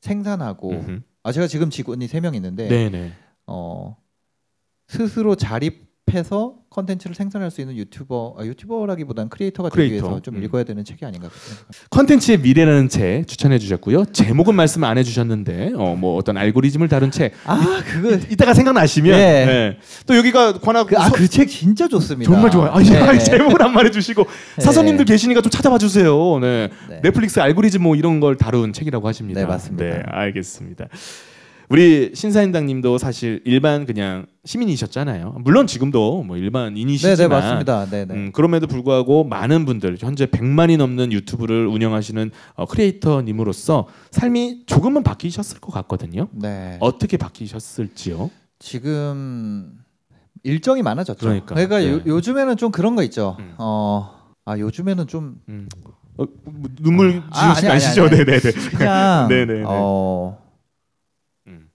생산하고 음흠. 아 제가 지금 직원이 세명 있는데 네네. 어 스스로 자립 앞에서 컨텐츠를 생산할 수 있는 유튜버, 아, 유튜버라기보다는 크리에이터가 크리에이터. 위해서 좀 음. 읽어야 되는 책이 아닌가 싶습니 컨텐츠의 미래라는 책 추천해 주셨고요. 제목은 말씀 안 해주셨는데 어, 뭐 어떤 알고리즘을 다룬 책. 아 그거 이따가 생각나시면. 네. 네. 또 여기가 권악 그, 아그 책 진짜 좋습니다. 정말 좋아요. 아, 예. 네. 제목을 안 말해주시고 네. 사서님들 계시니까 좀 찾아봐 주세요. 네. 네. 넷플릭스 알고리즘 뭐 이런 걸 다룬 책이라고 하십니다. 네 맞습니다. 네 알겠습니다. 우리 신사임당님도 사실 일반 그냥 시민이셨잖아요. 물론 지금도 뭐 일반인이시지만 네네, 네, 맞습니다. 네네. 네. 음, 그럼에도 불구하고 많은 분들 현재 100만이 넘는 유튜브를 운영하시는 어, 크리에이터님으로서 삶이 조금은 바뀌셨을 것 같거든요. 네. 어떻게 바뀌셨을지요? 지금 일정이 많아졌죠. 그러니까, 그러니까 네. 요, 즘에는좀 그런 거 있죠. 음. 어, 아 요즘에는 좀 음. 어, 뭐, 눈물 지우신 음. 아, 아니, 아시죠? 네네네. 네, 그냥 네네 어.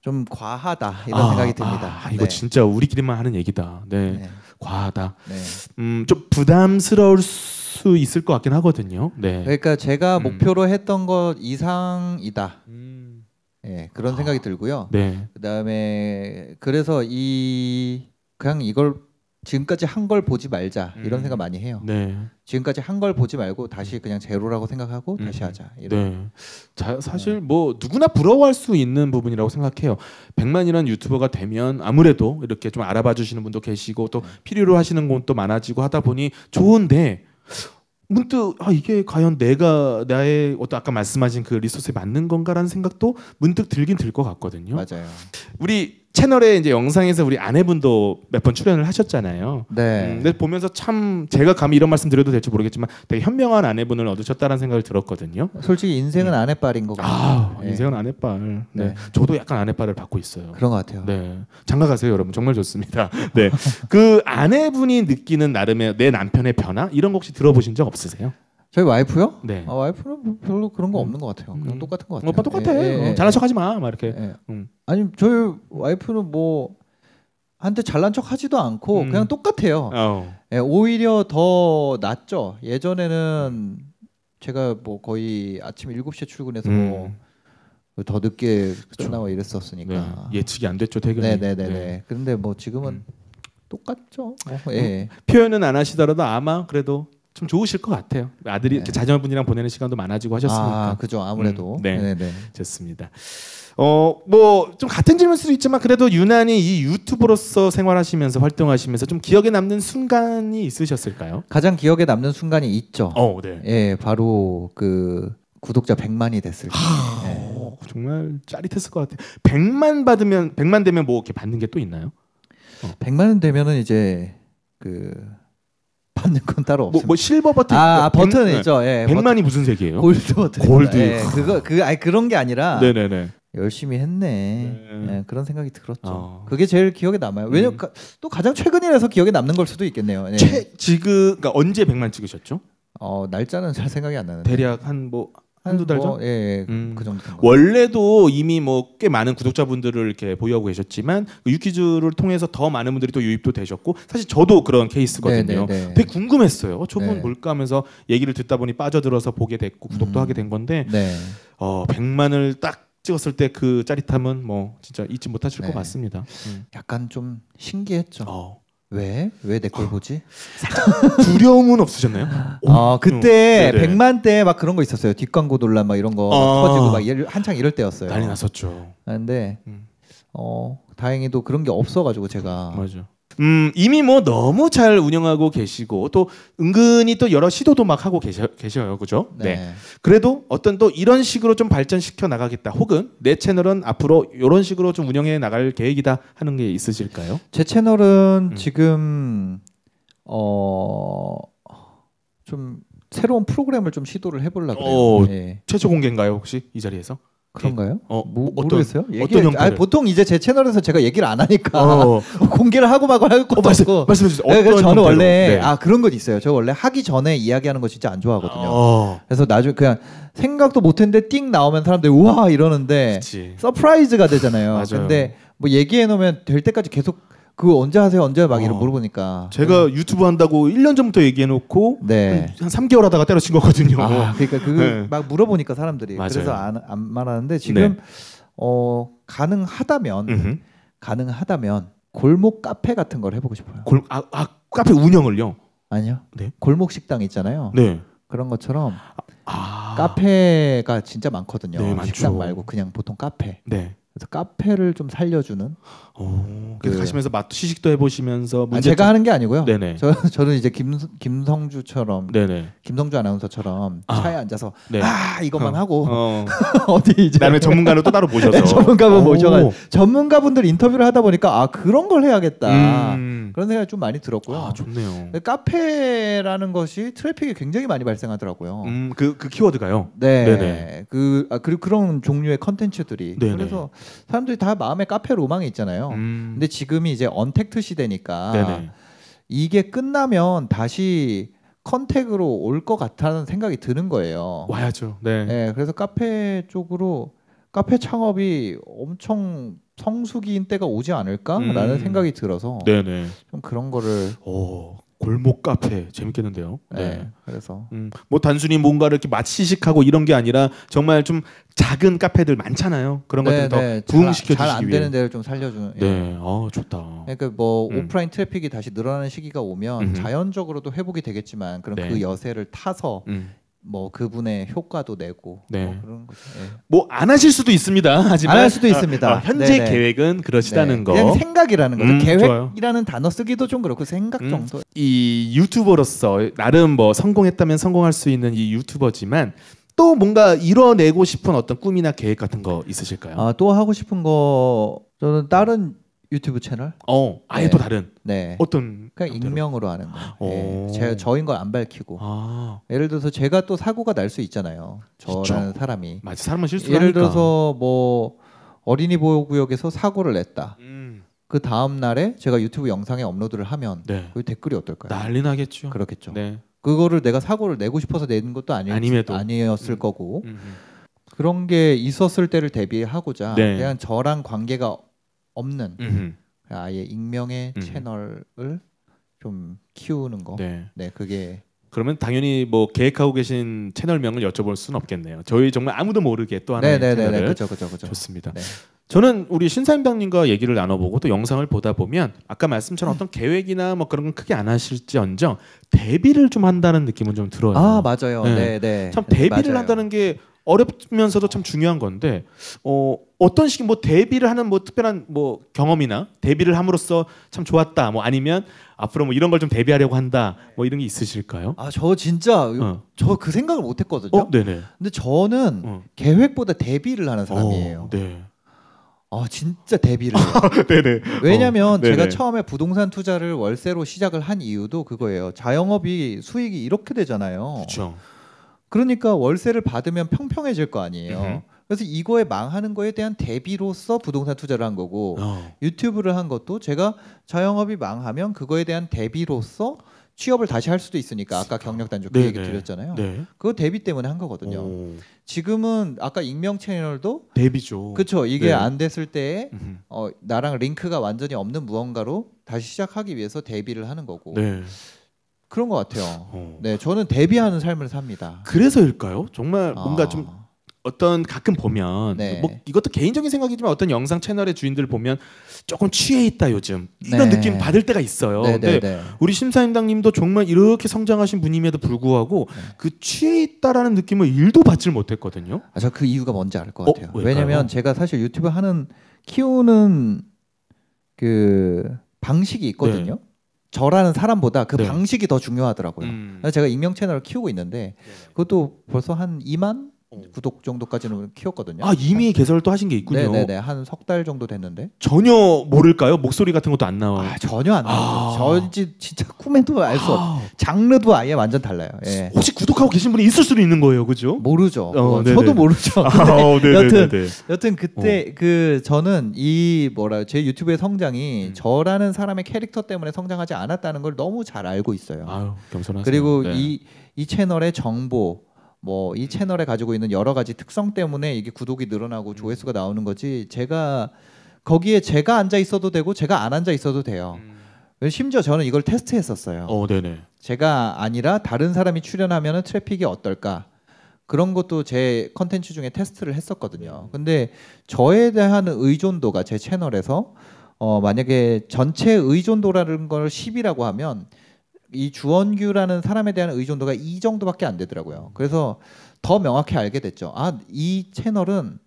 좀 과하다 이런 아, 생각이 아, 듭니다. 아, 이거 네. 진짜 우리끼리만 하는 얘기다. 네, 네. 과하다. 네. 음, 좀 부담스러울 수 있을 것 같긴 하거든요. 네. 그러니까 제가 음. 목표로 했던 것 이상이다. 음. 네, 그런 생각이 아, 들고요. 네. 그다음에 그래서 이 그냥 이걸 지금까지 한 걸 보지 말자 음. 이런 생각 많이 해요. 네. 지금까지 한 걸 보지 말고 다시 음. 그냥 제로라고 생각하고 음. 다시 하자. 이런. 네. 자, 사실 네. 뭐 누구나 부러워할 수 있는 부분이라고 생각해요. 백만이라는 유튜버가 되면 아무래도 이렇게 좀 알아봐 주시는 분도 계시고 또 네. 필요로 하시는 분도 많아지고 하다 보니 좋은데 문득 아 이게 과연 내가 나의 어떤 아까 말씀하신 그 리소스에 맞는 건가라는 생각도 문득 들긴 들 것 같거든요. 맞아요. 우리 채널에 이제 영상에서 우리 아내분도 몇 번 출연을 하셨잖아요. 네. 음, 근데 보면서 참 제가 감히 이런 말씀 드려도 될지 모르겠지만 되게 현명한 아내분을 얻으셨다는 생각을 들었거든요. 솔직히 인생은 음. 아내빨인 것 같아요. 아, 네. 인생은 아내빨. 네. 네. 저도 약간 아내빨을 받고 있어요. 그런 것 같아요. 네. 장가 가세요, 여러분. 정말 좋습니다. 네. 그 아내분이 느끼는 나름의 내 남편의 변화 이런 거 혹시 들어보신 적 없으세요? 저희 와이프요? 네. 아, 와이프는 뭐 별로 그런 거 음. 없는 것 같아요. 그냥 음. 똑같은 것 어, 같아요. 오빠 똑같아. 예, 예, 어, 예. 잘난 척하지 마. 막 이렇게. 예. 음. 아니 저희 와이프는 뭐 한테 잘난 척하지도 않고 음. 그냥 똑같아요. 어. 예, 오히려 더 낫죠. 예전에는 제가 뭐 거의 아침 7시에 출근해서 뭐더 음. 늦게 그쵸. 끝나고 이랬었으니까 네. 예측이 안 됐죠 대결이. 네네네. 그런데 네, 네. 네. 뭐 지금은 똑같죠. 어, 예. 표현은 안 하시더라도 아마 그래도 좀 좋으실 것 같아요. 아들이 네. 자녀분이랑 보내는 시간도 많아지고 하셨으니까. 아, 그죠. 아무래도. 음, 네. 네네. 좋습니다. 어, 뭐 좀 같은 질문일 수도 있지만 그래도 유난히 이 유튜브로서 생활하시면서 활동하시면서 좀 기억에 남는 순간이 있으셨을까요? 가장 기억에 남는 순간이 있죠. 어, 네. 예, 바로 그 구독자 100만이 됐을 때. 하... 예. 정말 짜릿했을 것 같아요. 100만 받으면 100만 되면 뭐 이렇게 받는 게 또 있나요? 어. 100만 되면은 이제 그 받는 건 따로 없습니 뭐, 뭐 실버 버튼 아, 아 버튼 네. 있죠. 예. 백만이 무슨 색이에요? 골드 버튼. 골드. 예, 그거 그 아니 그런 게 아니라 네네네. 열심히 했네. 네. 네, 그런 생각이 들었죠. 어. 그게 제일 기억에 남아요. 왜냐 음. 또 가장 최근이라서 기억에 남는 걸 수도 있겠네요. 네. 최, 지금 그러니까 언제 100만 찍으셨죠? 어 날짜는 잘 생각이 안 나는데 대략 한뭐 한두 달 전? 뭐, 예, 예 그, 음. 그 정도. 원래도 이미 뭐 꽤 많은 구독자분들을 이렇게 보유하고 계셨지만 그 유퀴즈를 통해서 더 많은 분들이 또 유입도 되셨고 사실 저도 그런 케이스거든요. 네, 네, 네. 되게 궁금했어요. 저분 네. 뭘까 하면서 얘기를 듣다 보니 빠져들어서 보게 됐고 구독도 음. 하게 된 건데 네. 어, 100만을 딱 찍었을 때 그 짜릿함은 뭐 진짜 잊지 못하실 네. 것 같습니다. 음. 약간 좀 신기했죠. 어. 왜? 왜 내 걸 보지? 두려움은 없으셨나요? 아 그때 음, 0만때 막 그런 거 있었어요. 뒷광고 논란 막 이런 거 아~ 터지고 막 일, 한창 이럴 때였어요. 난리 났었죠. 아, 근데 음. 어 다행히도 그런 게 없어가지고 제가 맞아. 음, 이미 뭐 너무 잘 운영하고 계시고 또 은근히 또 여러 시도도 막 하고 계셔, 계셔요. 그죠? 네. 네. 그래도 어떤 또 이런 식으로 좀 발전시켜 나가겠다. 혹은 내 채널은 앞으로 이런 식으로 좀 운영해 나갈 계획이다 하는 게 있으실까요? 제 채널은 음. 지금 어 좀 새로운 프로그램을 좀 시도를 해보려고 어, 네. 최초 공개인가요 혹시 이 자리에서? 그런가요? 예, 어, 모, 어, 어떤, 모르겠어요. 얘기를, 어떤 형태 보통 이제 제 채널에서 제가 얘기를 안 하니까 어. 어. 공개를 하고 막하것 어, 말씀, 고 말씀해 주세요. 네, 저는 형태로? 원래 네. 아 그런 건 있어요. 저 원래 하기 전에 이야기하는 거 진짜 안 좋아하거든요. 어. 그래서 나중에 그냥 생각도 못했는데 띵 나오면 사람들이 우와 이러는데 그치. 서프라이즈가 되잖아요. 근데 뭐 얘기해 놓으면 될 때까지 계속 그거 언제 하세요? 언제 막 이런 어. 물어보니까 제가 음. 유튜브 한다고 1년 전부터 얘기해 놓고 네. 한, 한 3개월 하다가 때려친 거거든요. 아, 그러니까 그막 네. 물어보니까 사람들이 맞아요. 그래서 안, 안 말하는데 지금 네. 어, 가능하다면 음흠. 가능하다면 골목 카페 같은 걸 해보고 싶어요. 골, 아, 아 카페 운영을요? 아니요. 네. 골목 식당 있잖아요. 네. 그런 것처럼 아, 아. 카페가 진짜 많거든요. 네, 식당 말고 그냥 보통 카페. 네. 그래서 카페를 좀 살려주는. 오, 그, 가시면서 맛도 시식도 해보시면서. 아, 제가 하는 게 아니고요. 네네. 저, 저는 이제 김 김성주처럼. 네네. 김성주 아나운서처럼 아. 차에 앉아서 네. 아 이것만 어. 하고 어. 디 이제. 다음에 전문가를 또 따로 모셔서. 네, 전문가분 모셔가 전문가분들 인터뷰를 하다 보니까 아 그런 걸 해야겠다. 음. 그런 생각이 좀 많이 들었고요. 아, 좋네요. 네, 카페라는 것이 트래픽이 굉장히 많이 발생하더라고요. 음, 그, 그 키워드가요? 네. 네네. 그, 아, 그, 리고 그런 종류의 컨텐츠들이. 네네. 그래서 사람들이 다 마음에 카페 로망이 있잖아요. 음. 근데 지금이 이제 언택트 시대니까 네네. 이게 끝나면 다시 컨택으로 올 것 같다는 생각이 드는 거예요. 와야죠. 네. 네. 그래서 카페 쪽으로 카페 창업이 엄청 성수기인 때가 오지 않을까라는 음. 생각이 들어서 네네. 좀 그런 거를 오, 어, 골목 카페 재밌겠는데요. 네. 네. 그래서 음, 뭐 단순히 뭔가를 이렇게 맛시식하고 이런 게 아니라 정말 좀 작은 카페들 많잖아요. 그런 것들 네, 더 네. 부흥시켜 주기 잘안 되는 데를 좀 살려주는. 예. 네, 아 좋다. 그러니까 뭐 음. 오프라인 트래픽이 다시 늘어나는 시기가 오면 음 자연적으로도 회복이 되겠지만 그럼 그 여세를 타서 음. 뭐 그분의 효과도 내고 뭐 네. 뭐 그런 거. 네. 예. 뭐안 하실 수도 있습니다. 하지만 안할 수도 있습니다. 아, 아, 현재 네네. 네. 계획은 그러시다는 네. 거. 그냥 생각이라는 거죠. 음, 계획이라는 좋아요. 단어 쓰기도 좀 그렇고 생각 음. 정도. 이 유튜버로서 나름 뭐 성공했다면 성공할 수 있는 이 유튜버지만 또 뭔가 이뤄내고 싶은 어떤 꿈이나 계획 같은 거 있으실까요? 아, 또 하고 싶은 거 저는 다른 유튜브 채널? 어, 네. 아예 네. 또 다른. 네. 어떤? 그냥 형태로? 익명으로 하는 거. 예. 제가 저인 걸 안 밝히고. 아. 예를 들어서 제가 또 사고가 날 수 있잖아요. 저라는 그쵸? 사람이. 맞아, 사람은 실수 예를 하니까. 들어서 뭐 어린이 보호구역에서 사고를 냈다. 음. 그 다음 날에 제가 유튜브 영상에 업로드를 하면 네. 그 댓글이 어떨까요? 난리 나겠죠. 그렇겠죠. 네. 그거를 내가 사고를 내고 싶어서 내는 것도 아니, 아니었, 아니었을 음. 거고. 음, 음. 그런 게 있었을 때를 대비하고자 네. 그냥 저랑 관계가 없는 음흠. 아예 익명의 음. 채널을 좀 키우는 거. 네. 네, 그게 그러면 당연히 뭐 계획하고 계신 채널명을 여쭤볼 수는 없겠네요. 저희 정말 아무도 모르게 또 하나의 네네네네, 네, 네, 네. 채널을 그쵸, 그쵸, 그쵸. 좋습니다. 네. 저는 우리 신사임당님과 얘기를 나눠보고 또 영상을 보다 보면 아까 말씀처럼 음. 어떤 계획이나 뭐 그런 건 크게 안 하실지언정 대비를 좀 한다는 느낌은 좀 들어요. 아 맞아요. 네, 네. 참 대비를 맞아요. 한다는 게 어렵면서도 참 중요한 건데 어, 어떤 식의 뭐 대비를 하는 뭐 특별한 뭐 경험이나 대비를 함으로써 참 좋았다 뭐 아니면 앞으로 뭐 이런 걸 좀 대비하려고 한다 뭐 이런 게 있으실까요? 아저 진짜 어. 저그 생각을 못 했거든요. 어? 네네. 근데 저는 어. 계획보다 대비를 하는 사람이에요. 어, 네. 아 진짜 대비를 왜냐하면 어, 제가 처음에 부동산 투자를 월세로 시작을 한 이유도 그거예요 자영업이 수익이 이렇게 되잖아요 그쵸. 그러니까 월세를 받으면 평평해질 거 아니에요. 으흠. 그래서 이거에 망하는 거에 대한 대비로서 부동산 투자를 한 거고 어. 유튜브를 한 것도 제가 자영업이 망하면 그거에 대한 대비로서 취업을 다시 할 수도 있으니까 아까 경력 단축 그 얘기 네. 드렸잖아요. 네. 그거 대비 때문에 한 거거든요. 오. 지금은 아까 익명 채널도 대비죠. 그렇죠. 이게 네. 안 됐을 때 어, 나랑 링크가 완전히 없는 무언가로 다시 시작하기 위해서 대비를 하는 거고. 네. 그런 것 같아요. 어. 네, 저는 대비하는 삶을 삽니다. 그래서일까요? 정말 아. 뭔가 아. 좀 어떤 가끔 보면 네. 뭐 이것도 개인적인 생각이지만 어떤 영상 채널의 주인들 보면 조금 취해 있다 요즘 이런 네. 느낌 받을 때가 있어요. 네, 네 근데 네. 우리 심사임당님도 정말 이렇게 성장하신 분임에도 불구하고 네. 그 취해 있다라는 느낌을 일도 받질 못했거든요. 아, 저 그 이유가 뭔지 알것 어? 같아요. 어, 왜냐면 하 제가 사실 유튜브 하는 키우는 그 방식이 있거든요. 저라는 사람보다 그 네. 방식이 더 중요하더라고요. 음. 그래서 제가 익명 채널을 키우고 있는데 네. 그것도 벌써 한 2만 어. 구독 정도까지는 키웠거든요. 아 이미 개설 또 하신 게 있군요. 네네네 한 석 달 정도 됐는데 전혀 모를까요? 목소리 같은 것도 안 나와. 아 전혀 안 나와. 전지 아. 진짜 꿈에도 알수 없. 아. 장르도 아예 완전 달라요. 예. 혹시 구독하고 계신 분이 있을 수도 있는 거예요, 그죠? 모르죠. 어, 뭐, 저도 모르죠. 아, 어, 여튼 여튼 그때 어. 그 저는 이 뭐라 제 유튜브의 성장이 음. 저라는 사람의 캐릭터 때문에 성장하지 않았다는 걸 너무 잘 알고 있어요. 아유, 겸손하세요. 그리고 이이 네. 채널의 정보 뭐이 채널에 가지고 있는 여러 가지 특성 때문에 이게 구독이 늘어나고 음. 조회수가 나오는 거지 제가 거기에 제가 앉아 있어도 되고 제가 안 앉아 있어도 돼요. 음. 심지어 저는 이걸 테스트했었어요. 어, 네네. 제가 아니라 다른 사람이 출연하면 트래픽이 어떨까 그런 것도 제 컨텐츠 중에 테스트를 했었거든요. 근데 저에 대한 의존도가 제 채널에서 어, 만약에 전체 의존도라는 걸 10이라고 하면 이 주원규라는 사람에 대한 의존도가 이 정도밖에 안 되더라고요. 그래서 더 명확히 알게 됐죠. 아, 이 채널은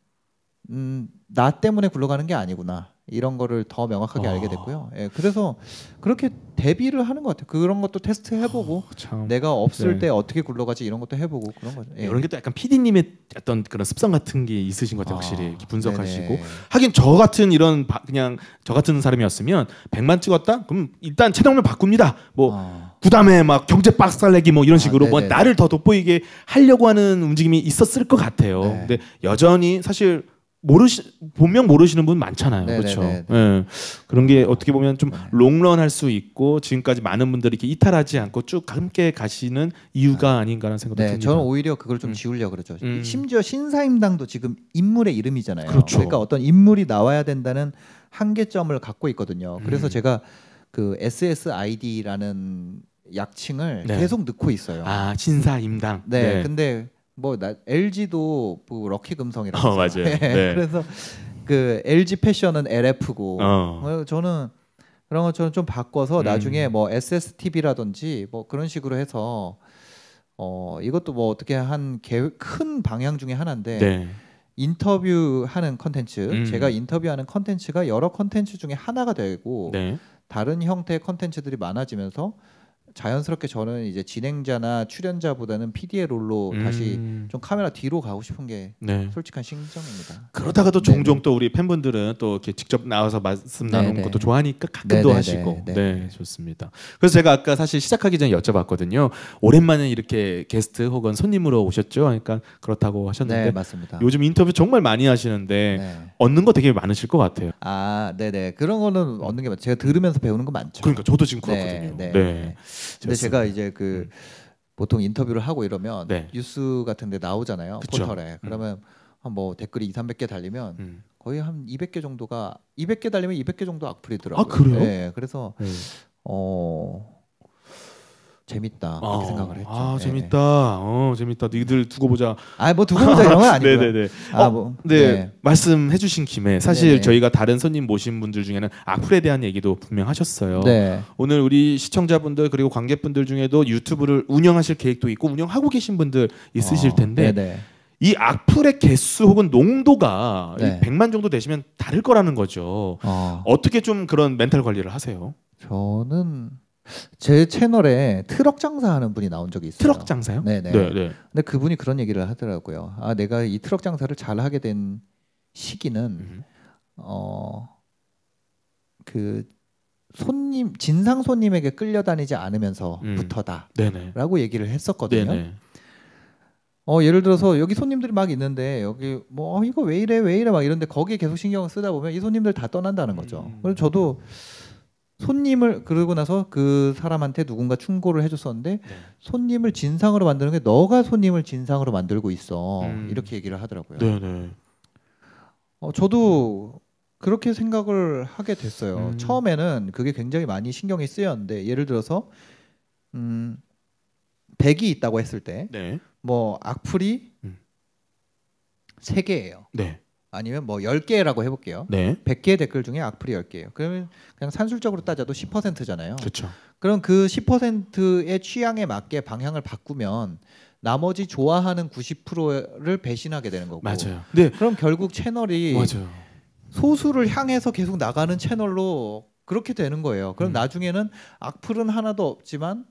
음, 나 때문에 굴러가는 게 아니구나. 이런 거를 더 명확하게 아. 알게 됐고요. 예, 그래서 그렇게 대비를 하는 것 같아요. 그런 것도 테스트 해보고 아, 내가 없을 네. 때 어떻게 굴러가지 이런 것도 해보고 그런 거죠. 예. 이런 게 또 약간 PD님의 어떤 그런 습성 같은 게 있으신 것 같아요. 아, 확실히 아, 분석하시고 네네. 하긴 저 같은 이런 바, 그냥 저 같은 사람이었으면 100만 찍었다? 그럼 일단 체널을 바꿉니다. 뭐 아. 그다음에 막 경제 빡살내기 뭐 이런 아, 식으로 뭐 나를 더 돋보이게 하려고 하는 움직임이 있었을 것 같아요. 네. 근데 여전히 사실 모르시 본명 모르시는 분 많잖아요. 네, 그렇죠. 네. 네, 네. 예. 그런 게 어떻게 보면 좀 롱런 할 수 있고 지금까지 많은 분들이 이렇게 이탈하지 않고 쭉 함께 가시는 이유가 아. 닌가라는 생각도 네, 듭니다. 저는 오히려 그걸 좀 음. 지우려 고 그러죠. 음. 심지어 신사임당도 지금 인물의 이름이잖아요. 그렇죠. 그러니까 어떤 인물이 나와야 된다는 한계점을 갖고 있거든요. 그래서 음. 제가 그 SSID라는 약칭을 네. 계속 넣고 있어요. 아 신사임당. 네. 네. 근데 뭐 나, LG도 뭐 럭키 금성이라고 어, 맞아요. 네. 그래서 그 LG 패션은 LF고 어. 어. 저는 그런 것처럼 좀 바꿔서 음. 나중에 뭐 SSTV라든지 뭐 그런 식으로 해서 어 이것도 뭐 어떻게 한계큰 방향 중에 하나인데 네. 인터뷰하는 컨텐츠 음. 제가 인터뷰하는 컨텐츠가 여러 컨텐츠 중에 하나가 되고 네. 다른 형태의 컨텐츠들이 많아지면서 자연스럽게 저는 이제 진행자나 출연자보다는 PD의 롤로 음. 다시 좀 카메라 뒤로 가고 싶은 게 네. 솔직한 심정입니다. 그러다가도 네. 네. 종종 또 우리 팬분들은 또 이렇게 직접 나와서 말씀 나누는 네, 네. 것도 좋아하니까 가끔도 하시고 네 좋습니다. 그래서 제가 아까 사실 시작하기 전에 여쭤봤거든요. 오랜만에 이렇게 게스트 혹은 손님으로 오셨죠? 그러니까 그렇다고 하셨는데 맞습니다. 요즘 인터뷰 정말 많이 하시는데 얻는 거 되게 많으실 것 같아요. 아 네네 그런 거는 얻는 게 많죠. 제가 들으면서 배우는 거 많죠. 그러니까 저도 지금 그렇거든요. 네. 근데 제가 이제 그 음. 보통 인터뷰를 하고 이러면 네. 뉴스 같은 데 나오잖아요. 그쵸. 포털에. 음. 그러면 한 뭐 댓글이 2, 300개 달리면 음. 거의 한 200개 정도가 200개 달리면 200개 정도 악플이더라고요. 아, 그래요? 네. 그래서 네. 어 재밌다 아, 이렇게 생각을 했죠. 아 네. 재밌다. 네. 어 재밌다. 니들 두고 보자. 아 뭐 두고 보자 이런 건 아니고요. 네네네. 아뭐 어, 네. 네. 말씀해주신 김에 사실 네네. 네. 저희가 다른 손님 모신 분들 중에는 악플에 대한 얘기도 분명 하셨어요. 네. 오늘 우리 시청자분들 그리고 관객분들 중에도 유튜브를 운영하실 계획도 있고 운영하고 계신 분들 있으실 어, 텐데. 네이 네. 악플의 개수 혹은 농도가 네. 100만 정도 되시면 다를 거라는 거죠. 어. 어떻게 좀 그런 멘탈 관리를 하세요? 저는 제 채널에 트럭 장사하는 분이 나온 적이 있어요. 트럭 장사요? 네네. 네. 네, 네 근데 그분이 그런 얘기를 하더라고요. 아 내가 이 트럭 장사를 잘 하게 된 시기는 음. 어그 손님 진상 손님에게 끌려다니지 않으면서부터다라고 음. 네, 얘기를 했었거든요. 네네. 어 예를 들어서 여기 손님들이 막 있는데 여기 뭐 어, 이거 왜 이래 왜 이래 막 이런데 거기에 계속 신경을 쓰다 보면 이 손님들 다 떠난다는 거죠. 음. 그래서 저도 손님을 그러고 나서 그 사람한테 누군가 충고를 해줬었는데 네. 손님을 진상으로 만드는 게 너가 손님을 진상으로 만들고 있어 음. 이렇게 얘기를 하더라고요. 네네. 네. 어, 저도 그렇게 생각을 하게 됐어요. 음. 처음에는 그게 굉장히 많이 신경이 쓰였는데 예를 들어서 음, 백이 있다고 했을 때뭐 네. 뭐 악플이 음. 세 개예요. 네. 아니면 뭐 10개라고 해볼게요. 네. 100개의 댓글 중에 악플이 10개예요. 그러면 그냥 산술적으로 따져도 10%잖아요. 그렇죠. 그럼 그 10%의 취향에 맞게 방향을 바꾸면 나머지 좋아하는 90%를 배신하게 되는 거고. 맞아요. 네. 그럼 결국 채널이 맞아요. 소수를 향해서 계속 나가는 채널로 그렇게 되는 거예요. 그럼 음. 나중에는 악플은 하나도 없지만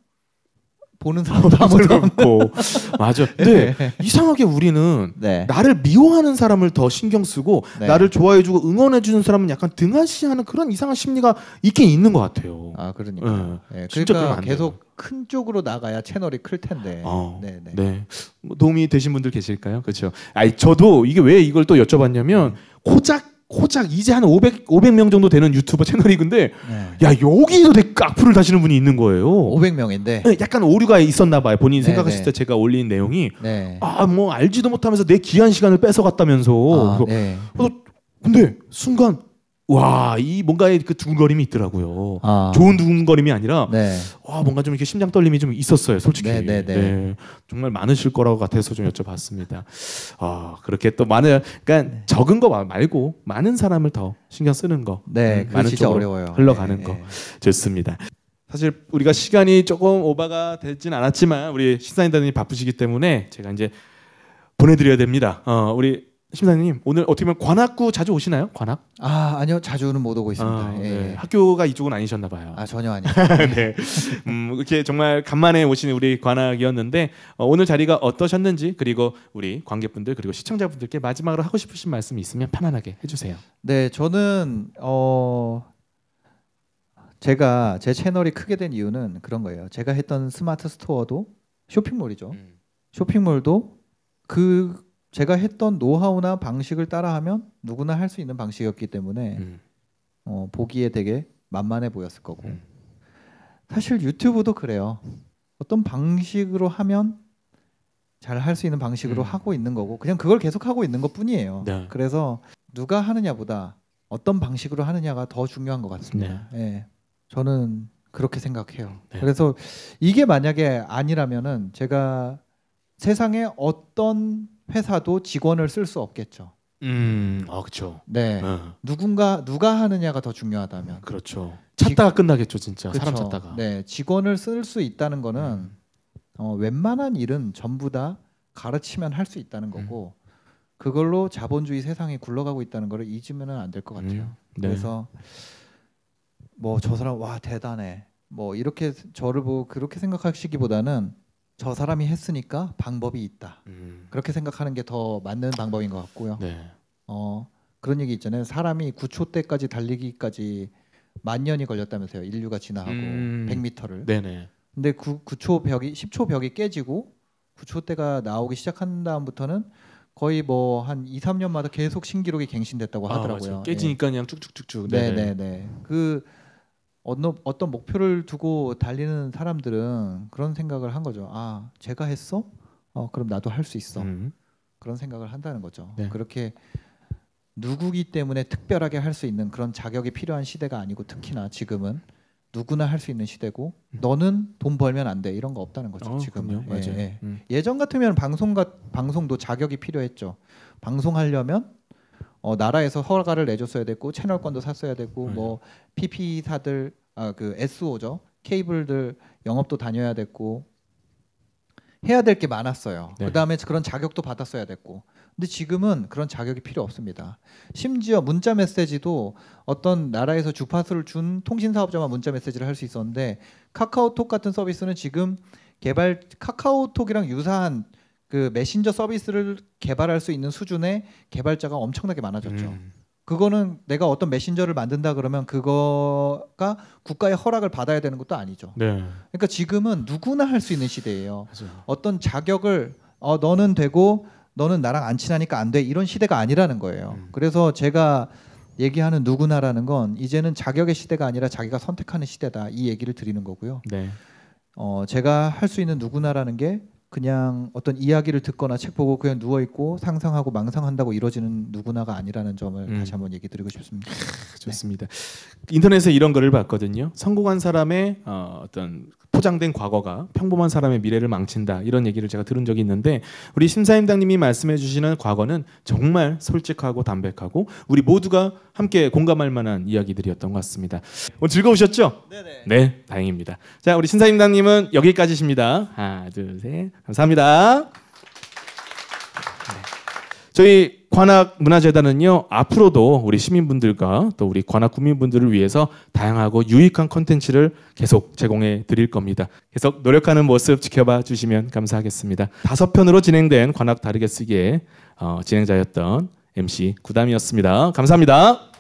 보는 사람도 아무도 없고 맞아. 근데 네. 이상하게 우리는 네. 나를 미워하는 사람을 더 신경 쓰고 네. 나를 좋아해주고 응원해주는 사람은 약간 등한시하는 그런 이상한 심리가 있긴 있는 것 같아요. 아 그러니까. 네. 네 그러니까 계속 큰 쪽으로 나가야 채널이 클 텐데. 어. 네. 네. 뭐 도움이 되신 분들 계실까요? 그렇죠. 아 저도 이게 왜 이걸 또 여쭤봤냐면 음. 고작 고작 이제 한 500, 500명 정도 되는 유튜버 채널이근데 네. 야 여기에도 악플을 다시는 분이 있는 거예요. 500명인데 약간 오류가 있었나 봐요. 본인 네, 생각했을 네. 때 제가 올린 내용이 네. 아뭐 알지도 못하면서 내 귀한 시간을 뺏어갔다면서. 아, 그래서, 네. 그래서 근데 순간 와, 이 뭔가의 그 두근거림이 있더라고요. 아. 좋은 두근거림이 아니라, 네. 와, 뭔가 좀 이렇게 심장 떨림이 좀 있었어요, 솔직히. 네, 네, 네. 네. 정말 많으실 거라고 같아서 좀 여쭤봤습니다. 아, 그렇게 또 많은, 그러니까 네. 적은 거 말고 많은 사람을 더 신경 쓰는 거. 네, 음, 많은 진짜 어려워요. 흘러가는 거. 좋습니다. 사실 우리가 시간이 조금 오바가 되진 않았지만, 우리 시사인단이 바쁘시기 때문에 제가 이제 보내드려야 됩니다. 어, 우리 심사님 오늘 어떻게 보면 관악구 자주 오시나요? 관악? 아 아니요 자주는 못 오고 있습니다. 아, 예. 네. 학교가 이쪽은 아니셨나 봐요. 아 전혀 아니에요. 네, 음, 이렇게 정말 간만에 오신 우리 관악이었는데 어, 오늘 자리가 어떠셨는지 그리고 우리 관객분들 그리고 시청자분들께 마지막으로 하고 싶으신 말씀이 있으면 편안하게 해주세요. 네, 저는 어 제가 제 채널이 크게 된 이유는 그런 거예요. 제가 했던 스마트 스토어도 쇼핑몰이죠. 음. 쇼핑몰도 그 제가 했던 노하우나 방식을 따라하면 누구나 할 수 있는 방식이었기 때문에 음. 어, 보기에 되게 만만해 보였을 거고 음. 사실 유튜브도 그래요. 어떤 방식으로 하면 잘 할 수 있는 방식으로 음. 하고 있는 거고 그냥 그걸 계속 하고 있는 것 뿐이에요. 네. 그래서 누가 하느냐보다 어떤 방식으로 하느냐가 더 중요한 것 같습니다. 네. 예. 저는 그렇게 생각해요. 네. 그래서 이게 만약에 아니라면은 제가 세상에 어떤 회사도 직원을 쓸 수 없겠죠. 음, 아 그렇죠. 네, 네. 누군가 누가 하느냐가 더 중요하다면. 그렇죠. 찾다가 직... 끝나겠죠, 진짜 그쵸. 사람 찾다가. 네, 직원을 쓸 수 있다는 거는 음. 어, 웬만한 일은 전부 다 가르치면 할 수 있다는 음. 거고 음. 그걸로 자본주의 세상이 굴러가고 있다는 거를 잊으면은 안 될 것 같아요. 음. 네. 그래서 뭐 저 사람 와 대단해. 뭐 이렇게 저를 보고 그렇게 생각하시기보다는 저 사람이 했으니까 방법이 있다. 음. 그렇게 생각하는 게 더 맞는 방법인 것 같고요. 네. 어 그런 얘기 있잖아요. 사람이 9초 때까지 달리기까지 만 년이 걸렸다면서요. 인류가 지나하고 음. 100m를. 네네. 근데 9, 9초 벽이 10초 벽이 깨지고 9초 때가 나오기 시작한 다음부터는 거의 뭐 한 2, 3년마다 계속 신기록이 갱신됐다고 아, 하더라고요. 아, 깨지니까 예. 그냥 쭉쭉쭉쭉. 네네네. 그 어느, 어떤 목표를 두고 달리는 사람들은 그런 생각을 한 거죠. 아, 제가 했어? 어, 그럼 나도 할 수 있어. 음. 그런 생각을 한다는 거죠. 네. 그렇게 누구기 때문에 특별하게 할 수 있는 그런 자격이 필요한 시대가 아니고 특히나 지금은 누구나 할 수 있는 시대고 음. 너는 돈 벌면 안 돼 이런 거 없다는 거죠 어, 지금 예, 맞아요. 예. 예. 음. 전 같으면 방송가 방송도 자격이 필요했죠 방송하려면 어, 나라에서 허가를 내줬어야 됐고 채널권도 샀어야 됐고 네. 뭐 PP사들 아그 SO죠 케이블들 영업도 다녀야 됐고 해야 될 게 많았어요. 네. 그다음에 그런 자격도 받았어야 됐고. 근데 지금은 그런 자격이 필요 없습니다. 심지어 문자 메시지도 어떤 나라에서 주파수를 준 통신 사업자만 문자 메시지를 할 수 있었는데 카카오톡 같은 서비스는 지금 개발 카카오톡이랑 유사한 그 메신저 서비스를 개발할 수 있는 수준의 개발자가 엄청나게 많아졌죠. 음. 그거는 내가 어떤 메신저를 만든다 그러면 그거가 국가의 허락을 받아야 되는 것도 아니죠. 네. 그러니까 지금은 누구나 할 수 있는 시대예요. 맞아요. 어떤 자격을 어 너는 되고 너는 나랑 안 친하니까 안 돼 이런 시대가 아니라는 거예요. 음. 그래서 제가 얘기하는 누구나라는 건 이제는 자격의 시대가 아니라 자기가 선택하는 시대다 이 얘기를 드리는 거고요. 네. 어 제가 할 수 있는 누구나라는 게 그냥 어떤 이야기를 듣거나 책 보고 그냥 누워 있고 상상하고 망상한다고 이루어지는 누구나가 아니라는 점을 음. 다시 한번 얘기 드리고 싶습니다. 좋습니다. 네. 인터넷에 이런 글을 봤거든요. 성공한 사람의 어, 어떤 포장된 과거가 평범한 사람의 미래를 망친다 이런 얘기를 제가 들은 적이 있는데 우리 심사임당님이 말씀해 주시는 과거는 정말 솔직하고 담백하고 우리 모두가 함께 공감할 만한 이야기들이었던 것 같습니다. 오늘 즐거우셨죠? 네네. 네, 다행입니다. 자, 우리 심사임당님은 여기까지십니다. 하나, 둘, 셋, 감사합니다. 네. 저희 관악 문화재단은요 앞으로도 우리 시민분들과 또 우리 관악 국민분들을 위해서 다양하고 유익한 콘텐츠를 계속 제공해 드릴 겁니다. 계속 노력하는 모습 지켜봐 주시면 감사하겠습니다. 다섯 편으로 진행된 관악 다르게 쓰기의 어, 진행자였던 MC 구담이었습니다. 감사합니다.